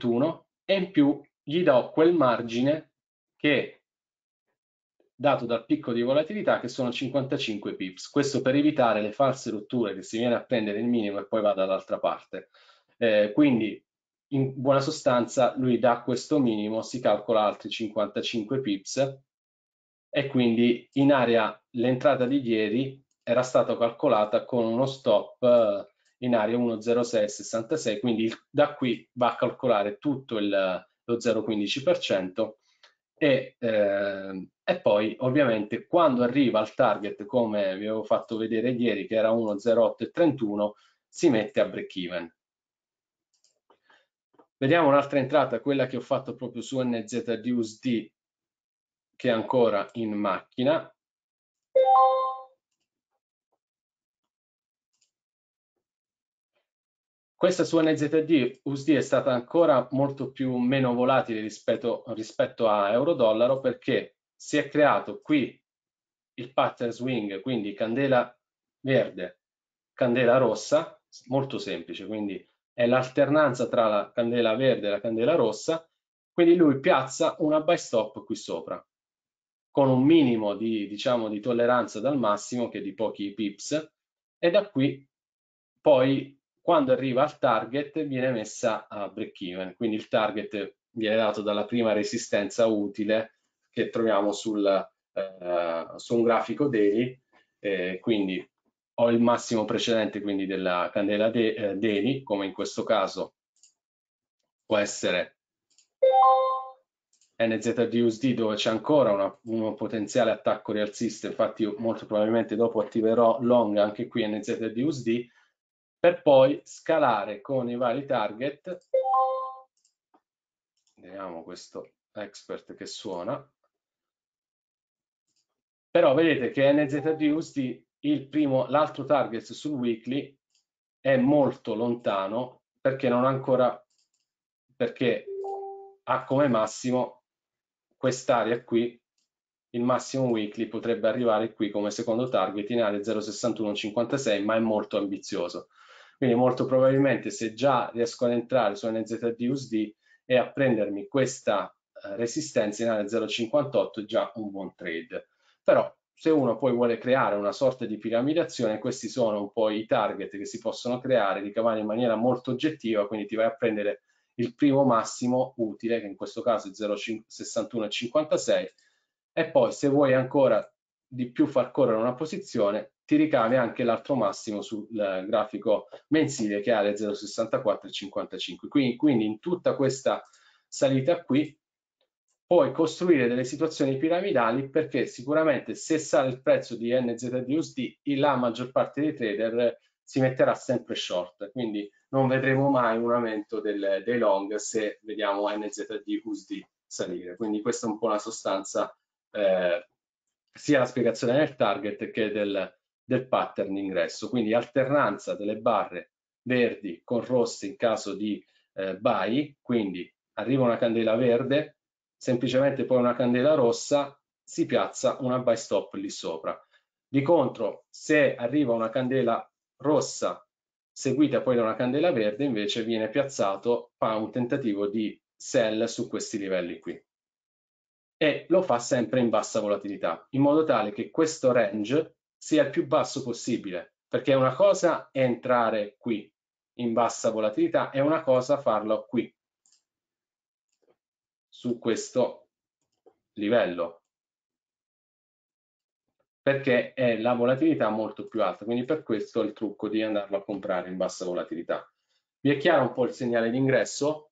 e in più gli do quel margine che dato dal picco di volatilità che sono 55 pips. Questo per evitare le false rotture che si viene a prendere il minimo e poi va dall'altra parte. Eh, quindi in buona sostanza lui da questo minimo si calcola altri 55 pips e quindi in area l'entrata di ieri era stata calcolata con uno stop eh, in area 10666 quindi da qui va a calcolare tutto il, lo 0,15% e eh, e poi ovviamente quando arriva al target come vi avevo fatto vedere ieri che era 1,0831 si mette a break even vediamo un'altra entrata quella che ho fatto proprio su NZUSD che è ancora in macchina questa su NZD USD è stata ancora molto più meno volatile rispetto, rispetto a euro dollaro perché si è creato qui il pattern swing, quindi candela verde, candela rossa, molto semplice, quindi è l'alternanza tra la candela verde e la candela rossa, quindi lui piazza una buy stop qui sopra, con un minimo di, diciamo, di tolleranza dal massimo che è di pochi pips e da qui poi quando arriva al target viene messa a break even, quindi il target viene dato dalla prima resistenza utile che troviamo sul, eh, su un grafico daily, eh, quindi ho il massimo precedente quindi della candela de, eh, daily, come in questo caso può essere NZDUSD dove c'è ancora una, un potenziale attacco rialzista, infatti io molto probabilmente dopo attiverò long anche qui NZDUSD per poi scalare con i vari target. Vediamo questo expert che suona però vedete che NZD USD il primo, l'altro target sul weekly è molto lontano perché non ancora perché ha come massimo quest'area qui il massimo weekly potrebbe arrivare qui come secondo target in area 0,6156 ma è molto ambizioso quindi molto probabilmente se già riesco ad entrare su NZD USD e a prendermi questa eh, resistenza in area 0,58 è già un buon trade però se uno poi vuole creare una sorta di piramidazione, questi sono un po' i target che si possono creare, ricavare in maniera molto oggettiva, quindi ti vai a prendere il primo massimo utile, che in questo caso è 0,6156, e poi se vuoi ancora di più far correre una posizione, ti ricavi anche l'altro massimo sul eh, grafico mensile che ha le 0,6455. Quindi, quindi in tutta questa salita qui puoi costruire delle situazioni piramidali perché sicuramente se sale il prezzo di NZD USD la maggior parte dei trader si metterà sempre short quindi non vedremo mai un aumento del, dei long se vediamo NZD USD salire quindi questa è un po' la sostanza eh, sia la spiegazione del target che del, del pattern ingresso quindi alternanza delle barre verdi con rosse in caso di eh, buy quindi arriva una candela verde semplicemente poi una candela rossa si piazza una buy stop lì sopra. Di contro, se arriva una candela rossa seguita poi da una candela verde, invece viene piazzato, fa un tentativo di sell su questi livelli qui. E lo fa sempre in bassa volatilità, in modo tale che questo range sia il più basso possibile, perché una cosa è entrare qui in bassa volatilità è una cosa farlo qui su questo livello perché è la volatilità molto più alta quindi per questo il trucco di andarlo a comprare in bassa volatilità vi è chiaro un po' il segnale d'ingresso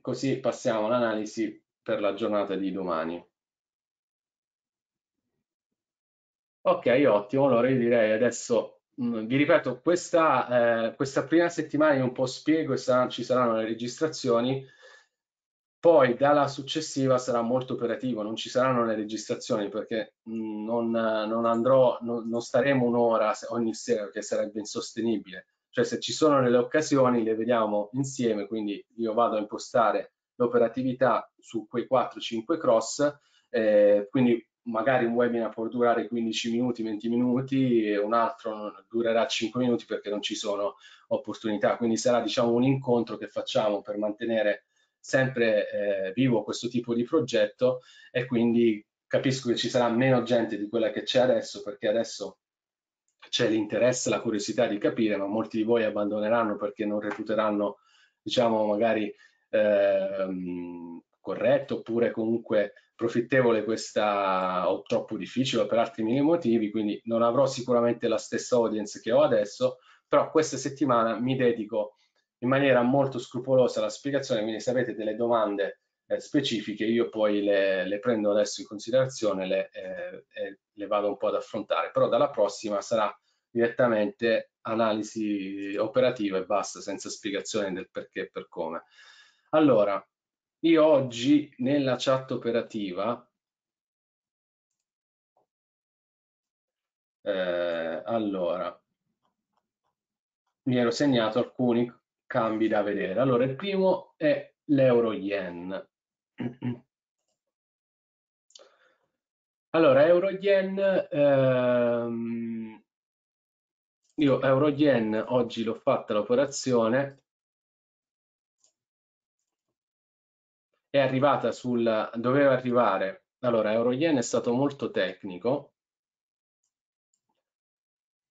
così passiamo all'analisi per la giornata di domani ok ottimo allora io direi adesso Mm, vi ripeto, questa, eh, questa, prima settimana io un po' spiego e sarà, ci saranno le registrazioni, poi dalla successiva sarà molto operativo, non ci saranno le registrazioni perché mm, non, non andrò, non, non staremo un'ora ogni sera perché sarebbe insostenibile. Cioè se ci sono delle occasioni le vediamo insieme, quindi io vado a impostare l'operatività su quei 4-5 cross, eh, quindi magari un webinar può durare 15 minuti, 20 minuti e un altro durerà 5 minuti perché non ci sono opportunità, quindi sarà diciamo un incontro che facciamo per mantenere sempre eh, vivo questo tipo di progetto e quindi capisco che ci sarà meno gente di quella che c'è adesso perché adesso c'è l'interesse, la curiosità di capire, ma molti di voi abbandoneranno perché non reputeranno diciamo magari eh, corretto oppure comunque profittevole questa o troppo difficile per altri mille motivi, quindi non avrò sicuramente la stessa audience che ho adesso, però questa settimana mi dedico in maniera molto scrupolosa alla spiegazione, quindi se avete delle domande eh, specifiche io poi le, le, prendo adesso in considerazione le, eh, e le vado un po' ad affrontare, però dalla prossima sarà direttamente analisi operativa e basta, senza spiegazioni del perché e per come. Allora, io oggi nella chat operativa, eh, allora, mi ero segnato alcuni cambi da vedere. Allora, il primo è l'euro yen. Allora, euro yen, ehm, io euro yen oggi l'ho fatta l'operazione è arrivata sul doveva arrivare allora euro yen è stato molto tecnico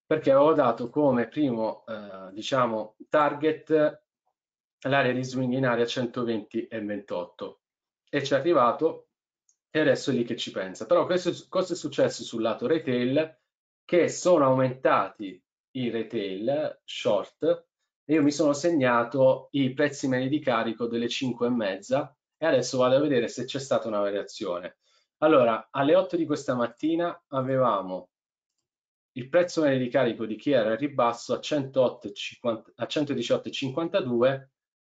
perché avevo dato come primo eh, diciamo target l'area di swing in area 120 e 28 e ci è arrivato e adesso è lì che ci pensa però questo, cosa è successo sul lato retail che sono aumentati i retail short e io mi sono segnato i prezzi medi di carico delle 5 e mezza e adesso vado a vedere se c'è stata una variazione. Allora, alle 8 di questa mattina avevamo il prezzo medio di carico di chi era ribasso a, a 118,52,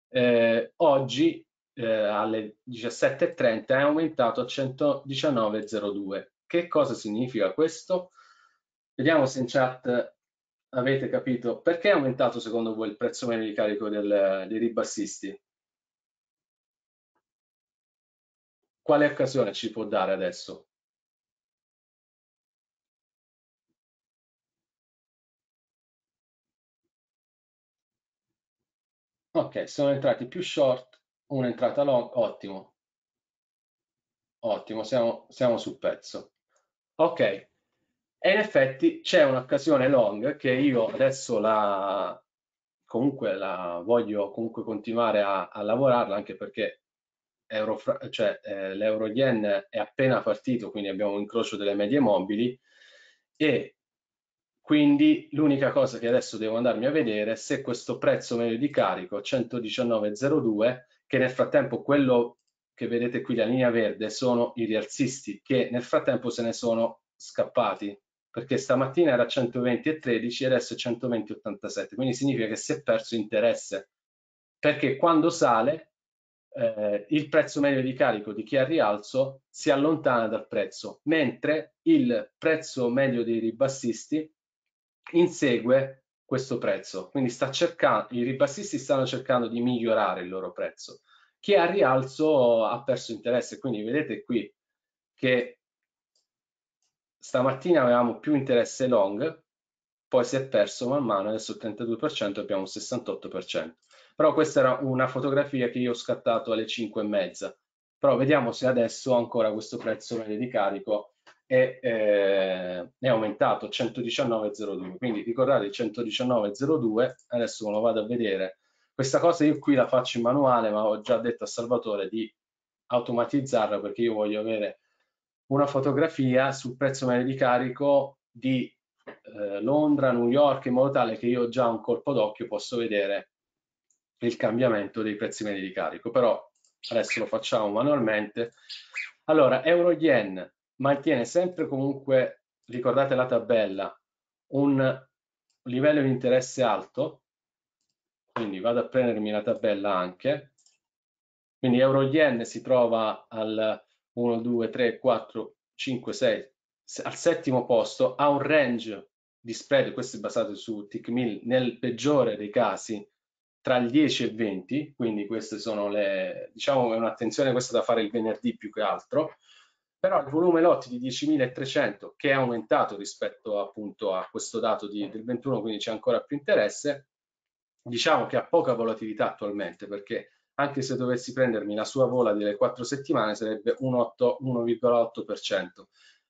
eh, oggi eh, alle 17.30 è aumentato a 119,02. Che cosa significa questo? Vediamo se in chat avete capito perché è aumentato secondo voi il prezzo medio di carico del, dei ribassisti. quale occasione ci può dare adesso? Ok, sono entrati più short, un'entrata long, ottimo. Ottimo, siamo, siamo sul pezzo. Ok, e in effetti c'è un'occasione long che io adesso la, comunque la voglio comunque continuare a, a lavorarla anche perché euro, cioè, eh, l'euro yen è appena partito, quindi abbiamo un incrocio delle medie mobili e quindi l'unica cosa che adesso devo andarmi a vedere è se questo prezzo medio di carico 119,02, che nel frattempo quello che vedete qui la linea verde sono i rialzisti che nel frattempo se ne sono scappati perché stamattina era 120,13 e adesso è 120,87, quindi significa che si è perso interesse, perché quando sale eh, il prezzo medio di carico di chi ha rialzo si allontana dal prezzo, mentre il prezzo medio dei ribassisti insegue questo prezzo. Quindi sta cercando, i ribassisti stanno cercando di migliorare il loro prezzo. Chi ha rialzo ha perso interesse, quindi vedete qui che stamattina avevamo più interesse long, poi si è perso man mano, adesso il 32% abbiamo un 68% però questa era una fotografia che io ho scattato alle 5 e mezza però vediamo se adesso ancora questo prezzo medio di carico è, eh, è aumentato 119,02 quindi ricordate il 119,02 adesso me lo vado a vedere questa cosa io qui la faccio in manuale ma ho già detto a Salvatore di automatizzarla perché io voglio avere una fotografia sul prezzo medio di carico di eh, Londra, New York in modo tale che io già un colpo d'occhio posso vedere il cambiamento dei prezzi medi di carico, però adesso lo facciamo manualmente. Allora, euro-yen mantiene sempre comunque, ricordate la tabella, un livello di interesse alto, quindi vado a prendermi la tabella anche, quindi euro-yen si trova al 1, 2, 3, 4, 5, 6, al settimo posto, ha un range di spread, questo è basato su TICMIL, nel peggiore dei casi tra il 10 e il 20, quindi queste sono le, diciamo è un'attenzione questa da fare il venerdì più che altro, però il volume lotti di 10.300 che è aumentato rispetto appunto a questo dato di, del 21, quindi c'è ancora più interesse, diciamo che ha poca volatilità attualmente perché anche se dovessi prendermi la sua vola delle quattro settimane sarebbe un 1,8%.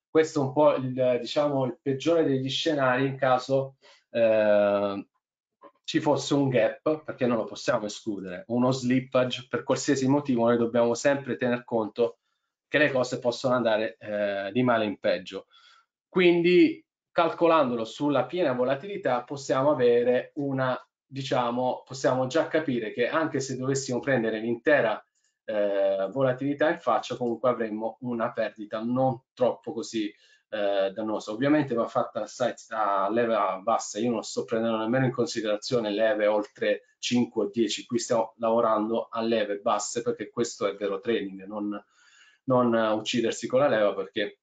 Questo è un po' il, diciamo, il peggiore degli scenari in caso eh, ci fosse un gap, perché non lo possiamo escludere, uno slippage per qualsiasi motivo, noi dobbiamo sempre tener conto che le cose possono andare eh, di male in peggio. Quindi calcolandolo sulla piena volatilità possiamo avere una, diciamo, possiamo già capire che anche se dovessimo prendere l'intera eh, volatilità in faccia, comunque avremmo una perdita non troppo così eh, dannosa. Ovviamente va fatta a, leva bassa, io non sto prendendo nemmeno in considerazione leve oltre 5 o 10, qui stiamo lavorando a leve basse perché questo è vero training, non, non eh, uccidersi con la leva perché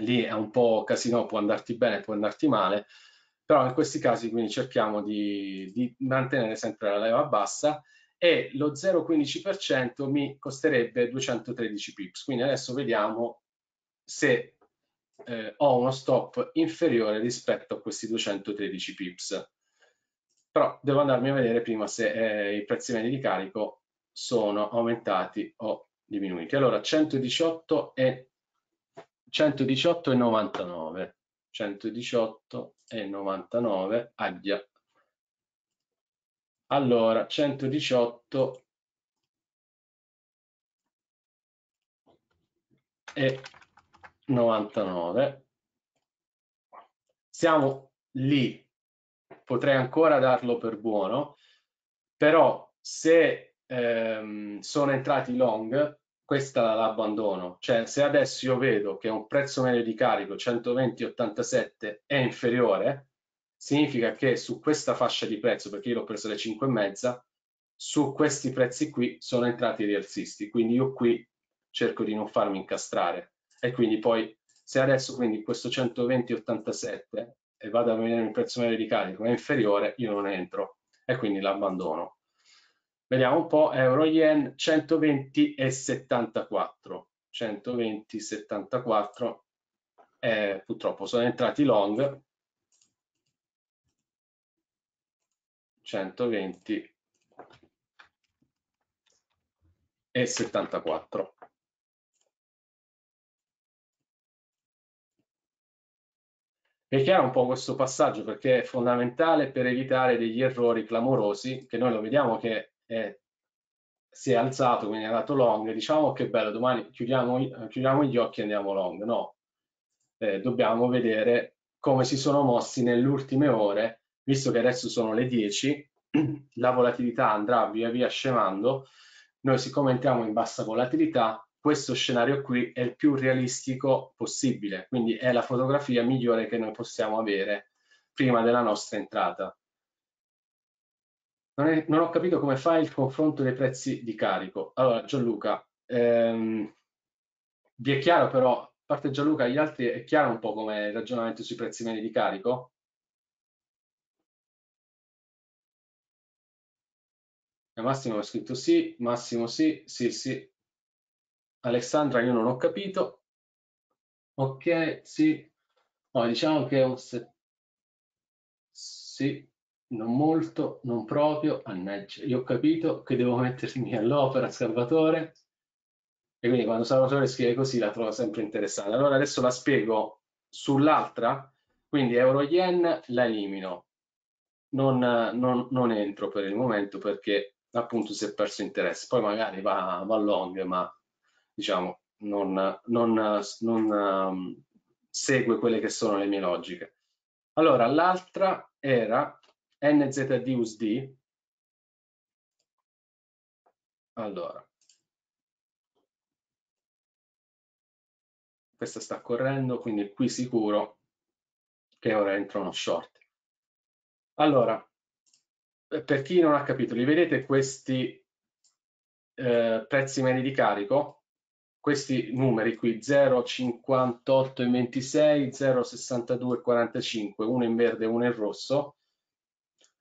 lì è un po' casino, può andarti bene, può andarti male, però in questi casi quindi cerchiamo di, di mantenere sempre la leva bassa e lo 0,15% mi costerebbe 213 pips, quindi adesso vediamo se eh, ho uno stop inferiore rispetto a questi 213 pips. Però devo andarmi a vedere prima se eh, i prezzi medi di carico sono aumentati o diminuiti. Allora 118 e 118 e 99. 118 e 99 aglia. Allora 118 e 99. Siamo lì, potrei ancora darlo per buono, però se ehm, sono entrati long, questa l'abbandono. Cioè se adesso io vedo che un prezzo medio di carico 120,87 è inferiore, significa che su questa fascia di prezzo, perché io l'ho preso le 5 e mezza su questi prezzi qui sono entrati i rialzisti, quindi io qui cerco di non farmi incastrare e quindi poi se adesso quindi questo 120,87 e vado a vedere il prezzo medio di carico è inferiore io non entro e quindi l'abbandono vediamo un po' euro yen 120,74 120,74 eh, purtroppo sono entrati long 120 e 74 è chiaro un po' questo passaggio perché è fondamentale per evitare degli errori clamorosi che noi lo vediamo che è, si è alzato, quindi è andato long, diciamo che bello, domani chiudiamo, chiudiamo gli occhi e andiamo long, no, eh, dobbiamo vedere come si sono mossi nelle ultime ore, visto che adesso sono le 10, la volatilità andrà via via scemando, noi siccome entriamo in bassa volatilità questo scenario qui è il più realistico possibile, quindi è la fotografia migliore che noi possiamo avere prima della nostra entrata. Non, è, non ho capito come fa il confronto dei prezzi di carico. Allora Gianluca, ehm, vi è chiaro però, a parte Gianluca, gli altri è chiaro un po' come il ragionamento sui prezzi medi di carico? Eh, Massimo ha scritto sì, Massimo sì, sì, sì, Alessandra, io non ho capito. Ok, sì. No, diciamo che è un se... Sì, non molto, non proprio. Annaggia, io ho capito che devo mettermi all'opera, Salvatore. E quindi quando Salvatore scrive così la trovo sempre interessante. Allora adesso la spiego sull'altra, quindi euro-yen la elimino. Non, non, non, entro per il momento perché appunto si è perso interesse. Poi magari va, va long, ma diciamo, non, non, non ehm, segue quelle che sono le mie logiche. Allora, l'altra era NZD USD. Allora, questa sta correndo, quindi è qui sicuro che ora entra uno short. Allora, per chi non ha capito, li vedete questi eh, prezzi medi di carico? questi numeri qui 0,58 e 26, 0,62 e 45, uno in verde e uno in rosso,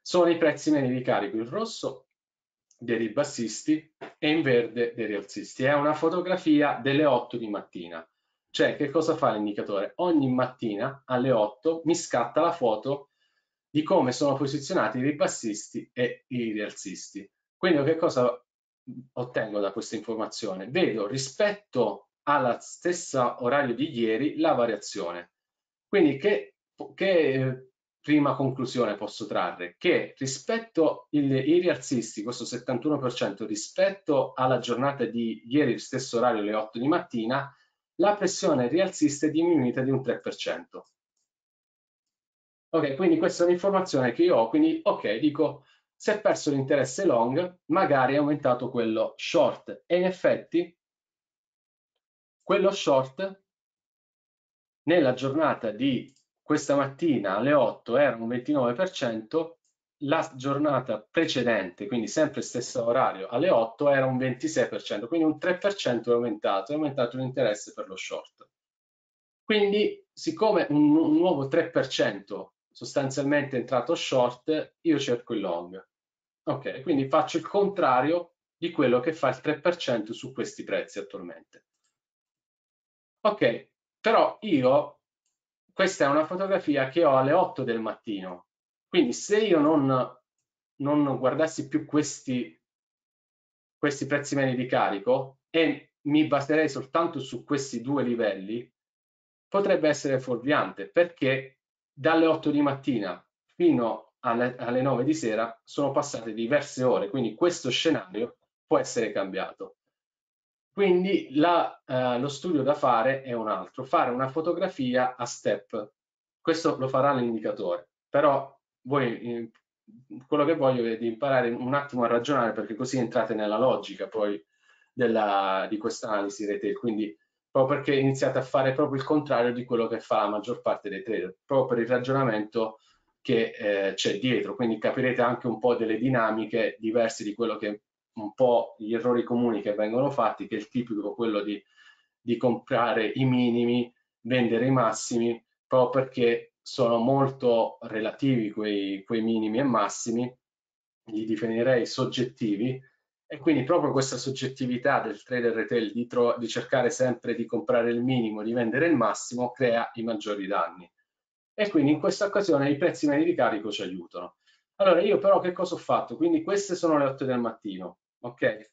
sono i prezzi meno di carico in rosso dei ribassisti e in verde dei rialzisti. È una fotografia delle 8 di mattina. Cioè, che cosa fa l'indicatore? Ogni mattina alle 8 mi scatta la foto di come sono posizionati i ribassisti e i rialzisti. Quindi che cosa ottengo da questa informazione? Vedo rispetto alla stessa orario di ieri la variazione. Quindi che, che prima conclusione posso trarre? Che rispetto ai rialzisti, questo 71% rispetto alla giornata di ieri, stesso orario, alle 8 di mattina, la pressione rialzista è diminuita di un 3%. Ok, quindi questa è un'informazione che io ho, quindi ok, dico si è perso l'interesse long, magari è aumentato quello short e in effetti quello short nella giornata di questa mattina alle 8 era un 29%, la giornata precedente, quindi sempre stesso orario, alle 8 era un 26%, quindi un 3% è aumentato, è aumentato l'interesse per lo short. Quindi siccome un, un nuovo 3% sostanzialmente entrato short, io cerco il long. Ok, quindi faccio il contrario di quello che fa il 3% su questi prezzi attualmente. Ok, però io, questa è una fotografia che ho alle 8 del mattino, quindi se io non, non guardassi più questi, questi prezzi medi di carico e mi baserei soltanto su questi due livelli, potrebbe essere fuorviante perché dalle 8 di mattina fino alle, alle 9 di sera sono passate diverse ore, quindi questo scenario può essere cambiato. Quindi la, eh, lo studio da fare è un altro, fare una fotografia a step. Questo lo farà l'indicatore, però voi eh, quello che voglio è di imparare un attimo a ragionare perché così entrate nella logica poi della, di questa analisi retail. Quindi proprio perché iniziate a fare proprio il contrario di quello che fa la maggior parte dei trader, proprio per il ragionamento che eh, c'è dietro, quindi capirete anche un po' delle dinamiche diverse di quello che un po' gli errori comuni che vengono fatti, che è il tipico quello di, di comprare i minimi, vendere i massimi, proprio perché sono molto relativi quei, quei minimi e massimi, li definirei soggettivi, e quindi proprio questa soggettività del trader retail di, di, cercare sempre di comprare il minimo, di vendere il massimo, crea i maggiori danni. E quindi in questa occasione i prezzi medi di carico ci aiutano. Allora io però che cosa ho fatto? Quindi queste sono le 8 del mattino, ok?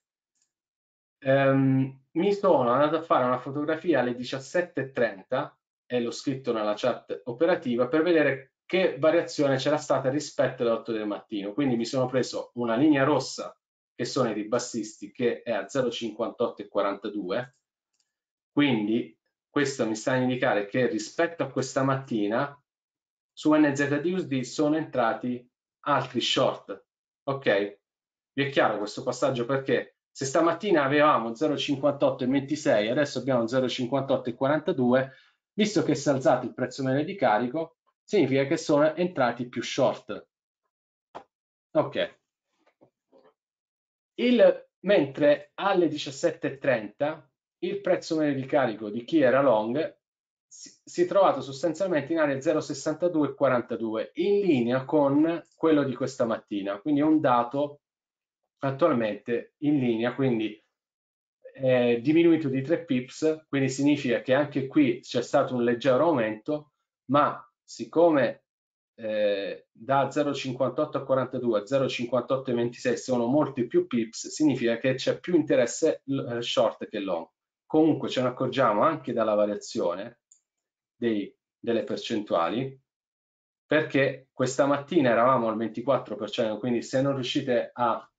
Um, mi sono andato a fare una fotografia alle 17.30 e l'ho scritto nella chat operativa per vedere che variazione c'era stata rispetto alle 8 del mattino. Quindi mi sono preso una linea rossa che sono i ribassisti che è a 0,58 e 42 quindi questo mi sta a indicare che rispetto a questa mattina su NZDUSD sono entrati altri short ok vi è chiaro questo passaggio perché se stamattina avevamo 0,58 e 26 adesso abbiamo 0,58 e 42 visto che si è alzato il prezzo medio di carico significa che sono entrati più short ok il, mentre alle 17.30 il prezzo medio di carico di chi era long si, si è trovato sostanzialmente in area 0,6242 in linea con quello di questa mattina, quindi è un dato attualmente in linea, quindi è diminuito di 3 pips, quindi significa che anche qui c'è stato un leggero aumento, ma siccome eh, da 0,58 a 42 a 0,58 e 26 sono molti più pips, significa che c'è più interesse eh, short che long. Comunque ce ne accorgiamo anche dalla variazione dei, delle percentuali, perché questa mattina eravamo al 24%, quindi se non riuscite a,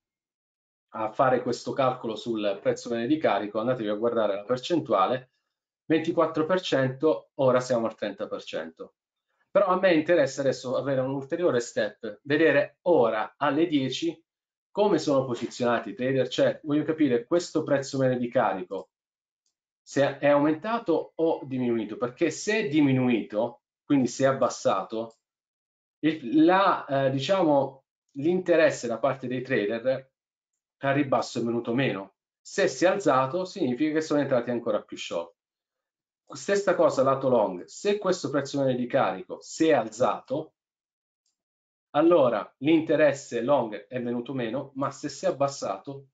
a fare questo calcolo sul prezzo bene di carico, andatevi a guardare la percentuale, 24%, ora siamo al 30%. Però a me interessa adesso avere un ulteriore step, vedere ora alle 10 come sono posizionati i trader, cioè voglio capire questo prezzo medio di carico, se è aumentato o diminuito, perché se è diminuito, quindi se è abbassato, l'interesse eh, diciamo, da parte dei trader al ribasso è venuto meno. Se si è alzato, significa che sono entrati ancora più short. Stessa cosa lato long, se questo prezzo di carico si è alzato, allora l'interesse long è venuto meno, ma se si è abbassato,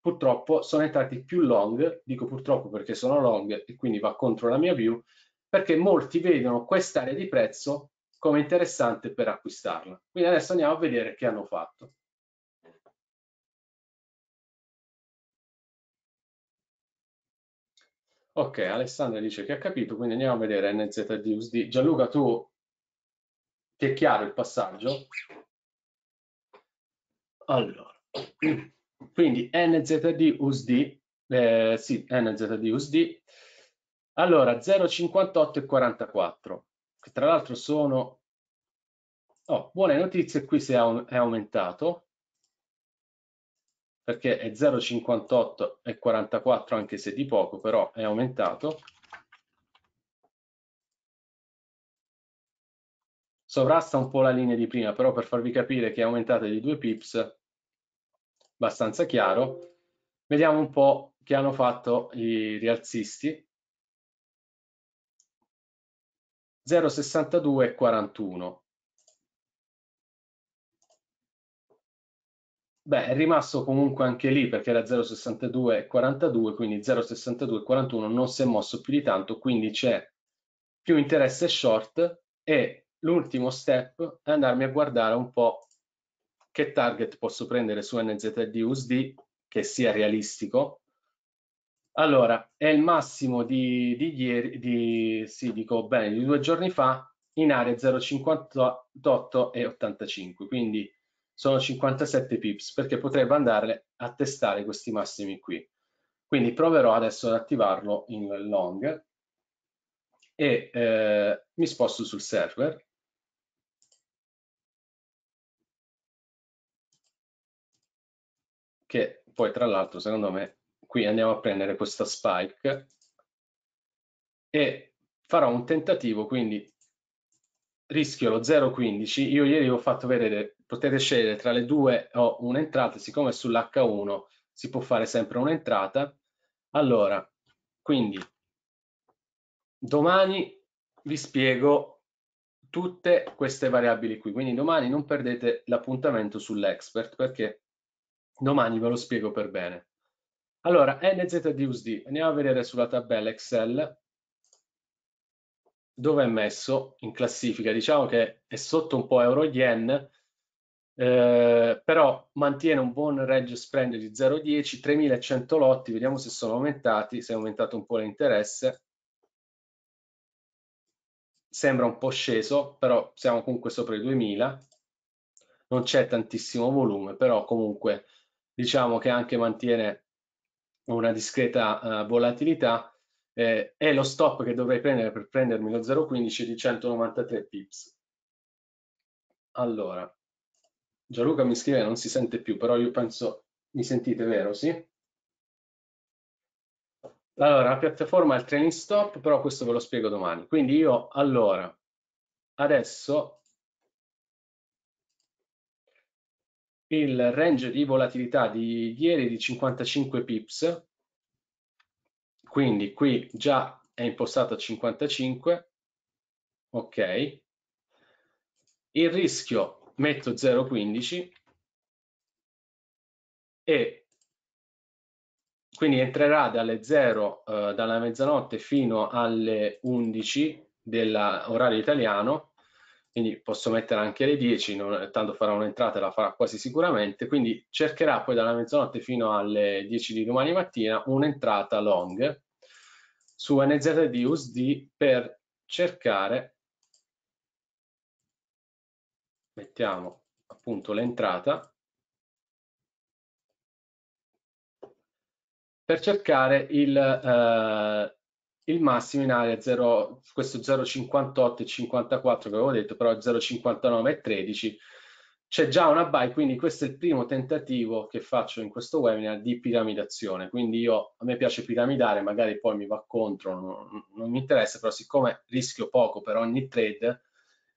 purtroppo sono entrati più long, dico purtroppo perché sono long e quindi va contro la mia view, perché molti vedono quest'area di prezzo come interessante per acquistarla. Quindi adesso andiamo a vedere che hanno fatto. Ok, Alessandra dice che ha capito, quindi andiamo a vedere NZD USD. Gianluca, tu ti è chiaro il passaggio? Allora, quindi NZDUSD, eh, sì, NZD USD. allora 0,58 e 44, che tra l'altro sono... Oh, buone notizie, qui si è, è aumentato, perché è 0,58 e 44 anche se di poco, però è aumentato. Sovrasta un po' la linea di prima, però per farvi capire che è aumentata di 2 pips, abbastanza chiaro. Vediamo un po' che hanno fatto i rialzisti. 0,62 e 41. Beh, è rimasto comunque anche lì perché era 0,62,42, quindi 0,62,41 non si è mosso più di tanto, quindi c'è più interesse short e l'ultimo step è andarmi a guardare un po' che target posso prendere su NZD USD che sia realistico. Allora, è il massimo di, di ieri, di, sì, dico bene, di due giorni fa in area 0,58,85, quindi sono 57 pips perché potrebbe andare a testare questi massimi qui. Quindi proverò adesso ad attivarlo in long e eh, mi sposto sul server. Che poi tra l'altro secondo me qui andiamo a prendere questa spike e farò un tentativo quindi rischio lo 0.15 io ieri ho fatto vedere potete scegliere tra le due o un'entrata, siccome sull'H1 si può fare sempre un'entrata, allora, quindi domani vi spiego tutte queste variabili qui, quindi domani non perdete l'appuntamento sull'expert perché domani ve lo spiego per bene. Allora, NZDUSD, andiamo a vedere sulla tabella Excel dove è messo in classifica, diciamo che è sotto un po' euro yen, eh, però mantiene un buon range spread di 0,10, 3100 lotti, vediamo se sono aumentati, se è aumentato un po' l'interesse. Sembra un po' sceso, però siamo comunque sopra i 2000. Non c'è tantissimo volume, però comunque diciamo che anche mantiene una discreta uh, volatilità. Eh, è lo stop che dovrei prendere per prendermi lo 0,15 di 193 pips. Allora, Gianluca mi scrive non si sente più, però io penso mi sentite, vero? Sì? Allora, la piattaforma è il training stop, però questo ve lo spiego domani. Quindi io, allora, adesso il range di volatilità di ieri è di 55 pips, quindi qui già è impostato a 55, ok. Il rischio metto 0,15 e quindi entrerà dalle 0, eh, dalla mezzanotte fino alle 11 dell'orario italiano, quindi posso mettere anche le 10, non, tanto farà un'entrata e la farà quasi sicuramente, quindi cercherà poi dalla mezzanotte fino alle 10 di domani mattina un'entrata long su NZD USD per cercare mettiamo appunto l'entrata per cercare il, eh, il massimo in area 0, questo 0,58 e 54 che avevo detto, però 0,59 e 13 c'è già una buy, quindi questo è il primo tentativo che faccio in questo webinar di piramidazione. Quindi io, a me piace piramidare, magari poi mi va contro, non, non mi interessa, però siccome rischio poco per ogni trade,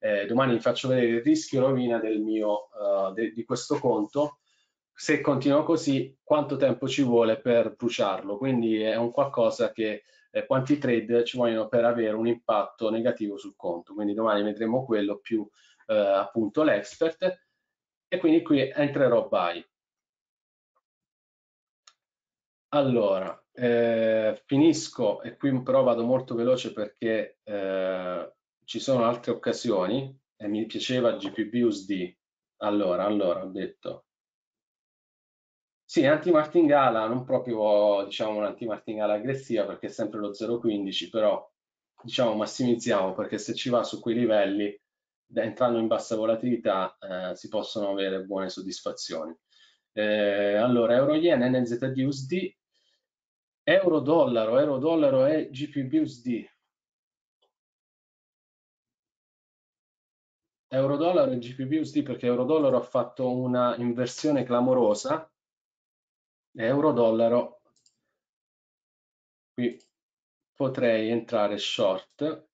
eh, domani vi faccio vedere il rischio rovina del mio, uh, de, di questo conto, se continuo così quanto tempo ci vuole per bruciarlo, quindi è un qualcosa che eh, quanti trade ci vogliono per avere un impatto negativo sul conto, quindi domani vedremo quello più eh, appunto l'expert e quindi qui entrerò buy. Allora, eh, finisco e qui però vado molto veloce perché eh, ci sono altre occasioni e mi piaceva GPB USD. Allora, allora, ho detto. Sì, anti-martingala, non proprio diciamo un'anti-martingala aggressiva perché è sempre lo 0,15, però diciamo massimizziamo perché se ci va su quei livelli, entrando in bassa volatilità, eh, si possono avere buone soddisfazioni. Eh, allora, euro yen, NZD USD, euro dollaro, euro dollaro e GPB USD euro-dollaro e GPP USD perché euro-dollaro ha fatto una inversione clamorosa euro-dollaro qui potrei entrare short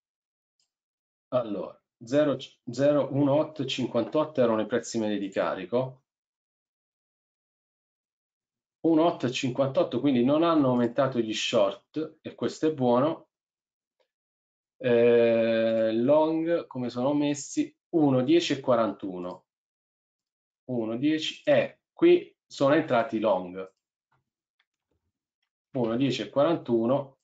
allora 0,1858 erano i prezzi medi di carico 1,858 quindi non hanno aumentato gli short e questo è buono eh, long come sono messi 1, 10 e 41. 1, 10 e eh, qui sono entrati long. 1, 10 e 41.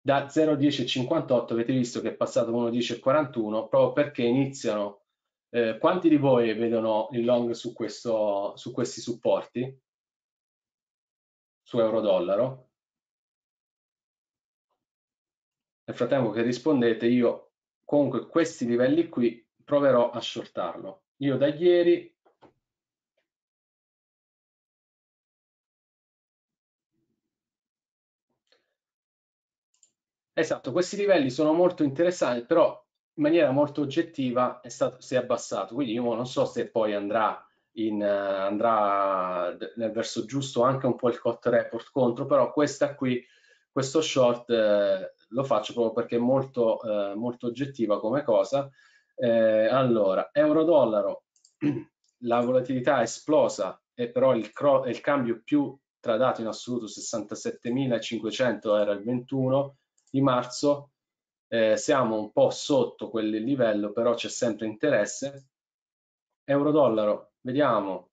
Da 0, 10 e 58 avete visto che è passato 1, 10 e 41 proprio perché iniziano. Eh, quanti di voi vedono il long su, questo, su questi supporti? Su euro-dollaro? Nel frattempo che rispondete io comunque questi livelli qui proverò a shortarlo. Io da ieri Esatto, questi livelli sono molto interessanti, però in maniera molto oggettiva è stato, si è abbassato, quindi io non so se poi andrà, in, uh, andrà nel verso giusto anche un po' il cot report contro, però questa qui, questo short eh, lo faccio proprio perché è molto, eh, molto oggettiva come cosa. Eh, allora, euro-dollaro, la volatilità è esplosa e però il, il, cambio più tradato in assoluto 67.500 era il 21 di marzo, eh, siamo un po' sotto quel livello, però c'è sempre interesse. Euro-dollaro, vediamo,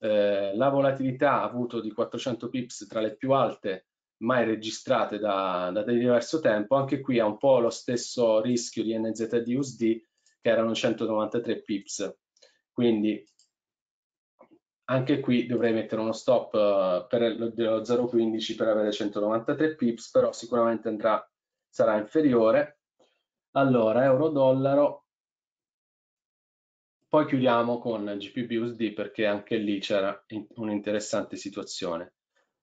eh, la volatilità ha avuto di 400 pips tra le più alte mai registrate da, da diverso tempo, anche qui ha un po' lo stesso rischio di NZD USD che erano 193 pips. Quindi anche qui dovrei mettere uno stop eh, per lo 0,15 per avere 193 pips, però sicuramente andrà, sarà inferiore. Allora, euro-dollaro, poi chiudiamo con GPBUSD perché anche lì c'era un'interessante situazione.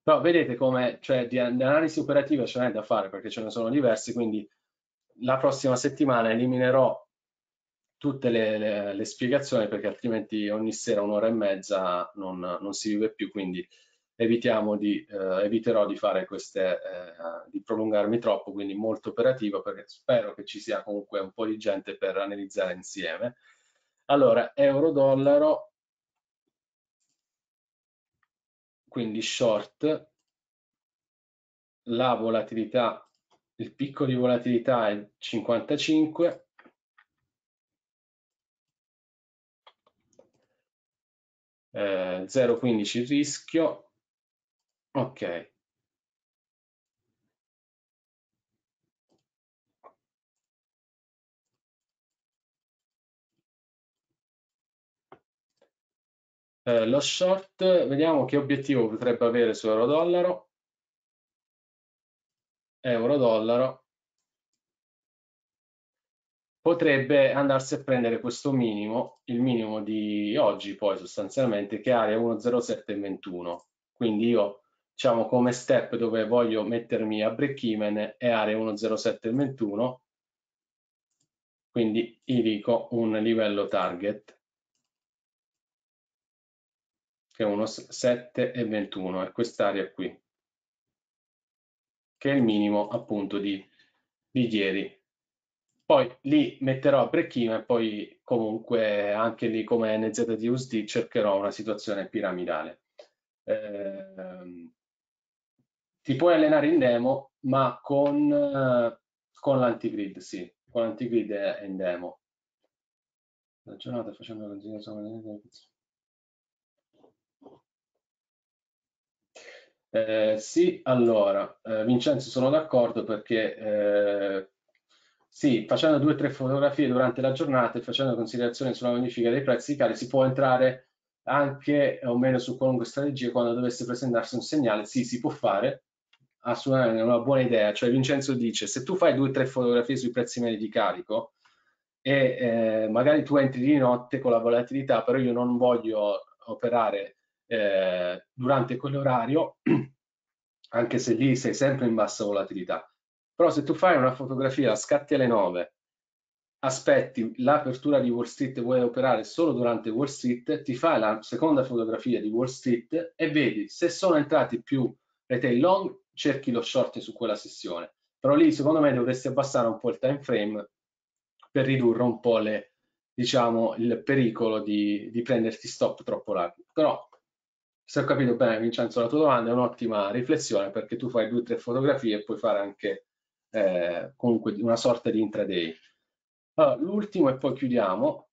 Però vedete come cioè, di analisi operativa ce n'è da fare perché ce ne sono diversi, quindi la prossima settimana eliminerò tutte le, le, le spiegazioni perché altrimenti ogni sera un'ora e mezza non, non si vive più, quindi di, eh, eviterò di fare queste, eh, di prolungarmi troppo, quindi molto operativo perché spero che ci sia comunque un po' di gente per analizzare insieme. Allora, euro-dollaro, quindi short, la volatilità, il picco di volatilità è 55, eh, 0,15 il rischio, ok, Eh, lo short, vediamo che obiettivo potrebbe avere su euro-dollaro. Euro-dollaro potrebbe andarsi a prendere questo minimo, il minimo di oggi poi sostanzialmente, che è area 10721. Quindi io, diciamo, come step dove voglio mettermi a break even è area 10721, quindi gli dico un livello target che è 1, 7 e 21, è quest'area qui, che è il minimo appunto di, di ieri. Poi lì metterò a break e poi comunque anche lì come NZDUSD cercherò una situazione piramidale. Eh, ti puoi allenare in demo, ma con, eh, con l'antigrid, sì, con l'antigrid è in demo. La giornata facendo continuazione Eh, sì, allora, eh, Vincenzo sono d'accordo perché eh, sì, facendo due o tre fotografie durante la giornata e facendo considerazioni sulla modifica dei prezzi cari si può entrare anche o meno su qualunque strategia quando dovesse presentarsi un segnale, sì, si può fare, assolutamente è una buona idea, cioè Vincenzo dice se tu fai due o tre fotografie sui prezzi medi di carico e eh, magari tu entri di notte con la volatilità, però io non voglio operare eh, durante quell'orario, anche se lì sei sempre in bassa volatilità. Però se tu fai una fotografia, scatti alle 9, aspetti l'apertura di Wall Street e vuoi operare solo durante Wall Street, ti fai la seconda fotografia di Wall Street e vedi se sono entrati più retail long, cerchi lo short su quella sessione. Però lì secondo me dovresti abbassare un po' il time frame per ridurre un po' le, diciamo, il pericolo di, di prenderti stop troppo larghi. Però se ho capito bene Vincenzo la tua domanda è un'ottima riflessione perché tu fai due o tre fotografie e puoi fare anche eh, comunque una sorta di intraday. Allora, l'ultimo e poi chiudiamo.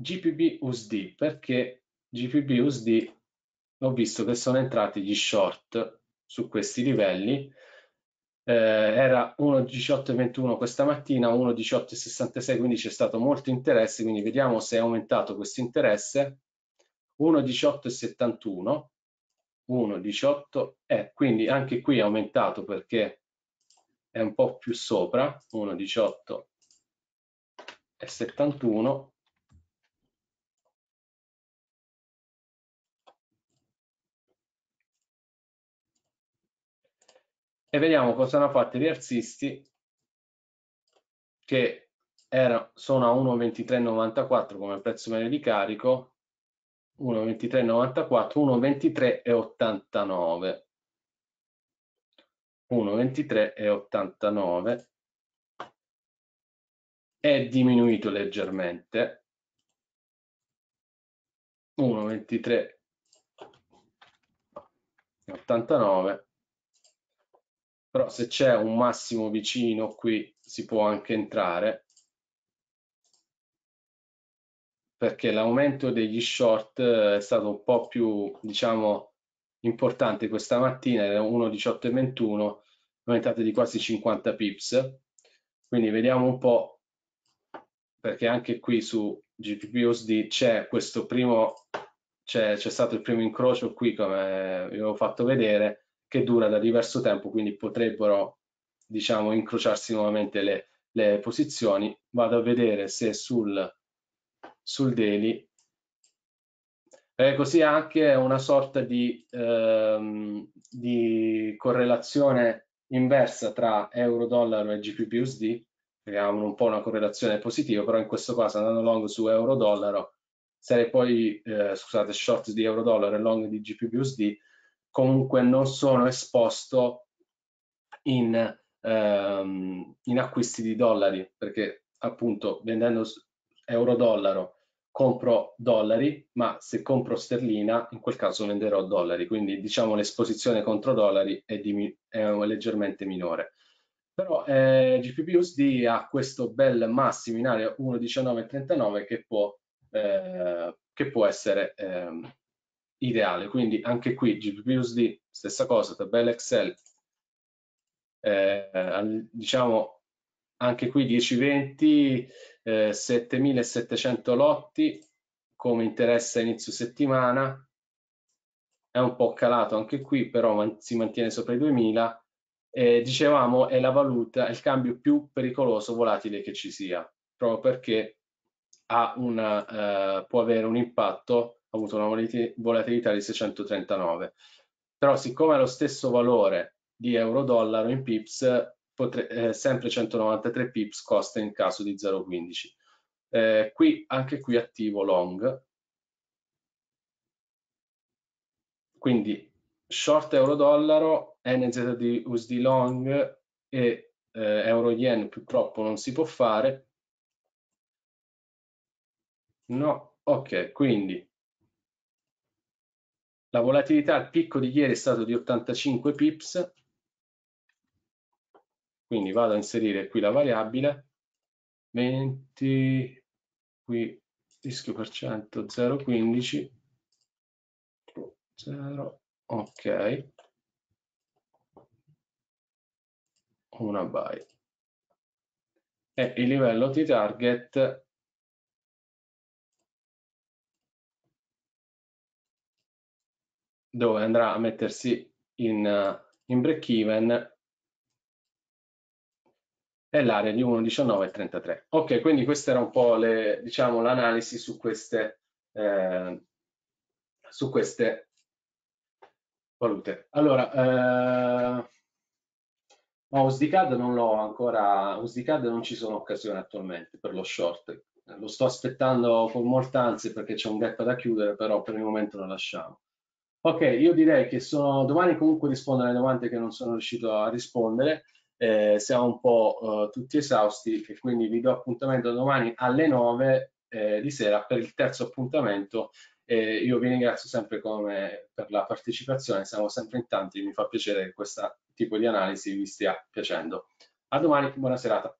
GPB USD perché GPB USD ho visto che sono entrati gli short su questi livelli eh, era 1,1821 questa mattina, 1,1866, quindi c'è stato molto interesse, quindi vediamo se è aumentato questo interesse. 1,1871, 1,18 eh, quindi anche qui è aumentato perché è un po' più sopra, 1.18.71, e vediamo cosa hanno fatto gli rialzisti che era, sono a 1,2394 come prezzo medio di carico 1,2394 1,23,89 1,23,89 è diminuito leggermente 1,23,89 però se c'è un massimo vicino qui si può anche entrare perché l'aumento degli short eh, è stato un po' più diciamo importante questa mattina era 1,1821 aumentate di quasi 50 pips quindi vediamo un po' perché anche qui su GPP c'è questo primo c'è stato il primo incrocio qui come vi avevo fatto vedere che dura da diverso tempo, quindi potrebbero diciamo incrociarsi nuovamente le, le posizioni. Vado a vedere se sul, sul daily eh, così anche una sorta di, ehm, di correlazione inversa tra euro-dollaro e GPP-USD, che un po' una correlazione positiva, però in questo caso andando long su euro-dollaro, sarei poi, eh, scusate, short di euro-dollaro e long di GPP-USD, comunque non sono esposto in, ehm, in acquisti di dollari, perché appunto vendendo euro-dollaro compro dollari, ma se compro sterlina in quel caso venderò dollari, quindi diciamo l'esposizione contro dollari è, di, è leggermente minore. Però eh, GPPUSD ha questo bel massimo in area 1.1939 che, può, eh, che può essere eh, ideale. Quindi anche qui GBPUSD, stessa cosa, tabella Excel, eh, diciamo anche qui 10-20, eh, 7700 lotti come interesse a inizio settimana, è un po' calato anche qui, però man si mantiene sopra i 2000. Eh, dicevamo è la valuta, è il cambio più pericoloso volatile che ci sia, proprio perché una, eh, può avere un impatto avuto una volatilità di 639. Però siccome ha lo stesso valore di euro-dollaro in pips, potre, eh, sempre 193 pips costa in caso di 0,15. Eh, qui anche qui attivo long, quindi short euro-dollaro, NZD USD long e eh, euro-yen purtroppo non si può fare. No, ok, quindi la volatilità al picco di ieri è stata di 85 pips, quindi vado a inserire qui la variabile, 20, qui rischio per cento 0,15, 0, ok, una buy. E il livello di target dove andrà a mettersi in, eh, in break even è l'area di 1,1933. Ok, quindi questa era un po' diciamo, l'analisi diciamo, su queste, eh, su queste valute. Allora, eh, no, USDCAD non l'ho ancora, USDCAD non ci sono occasioni attualmente per lo short. Lo sto aspettando con molta ansia perché c'è un gap da chiudere, però per il momento lo lasciamo. Ok, io direi che sono, domani comunque rispondo alle domande che non sono riuscito a rispondere, eh, siamo un po' eh, tutti esausti e quindi vi do appuntamento domani alle 9 eh, di sera per il terzo appuntamento. io vi ringrazio sempre come per la partecipazione, siamo sempre in tanti, mi fa piacere che questo tipo di analisi vi stia piacendo. A domani, buona serata.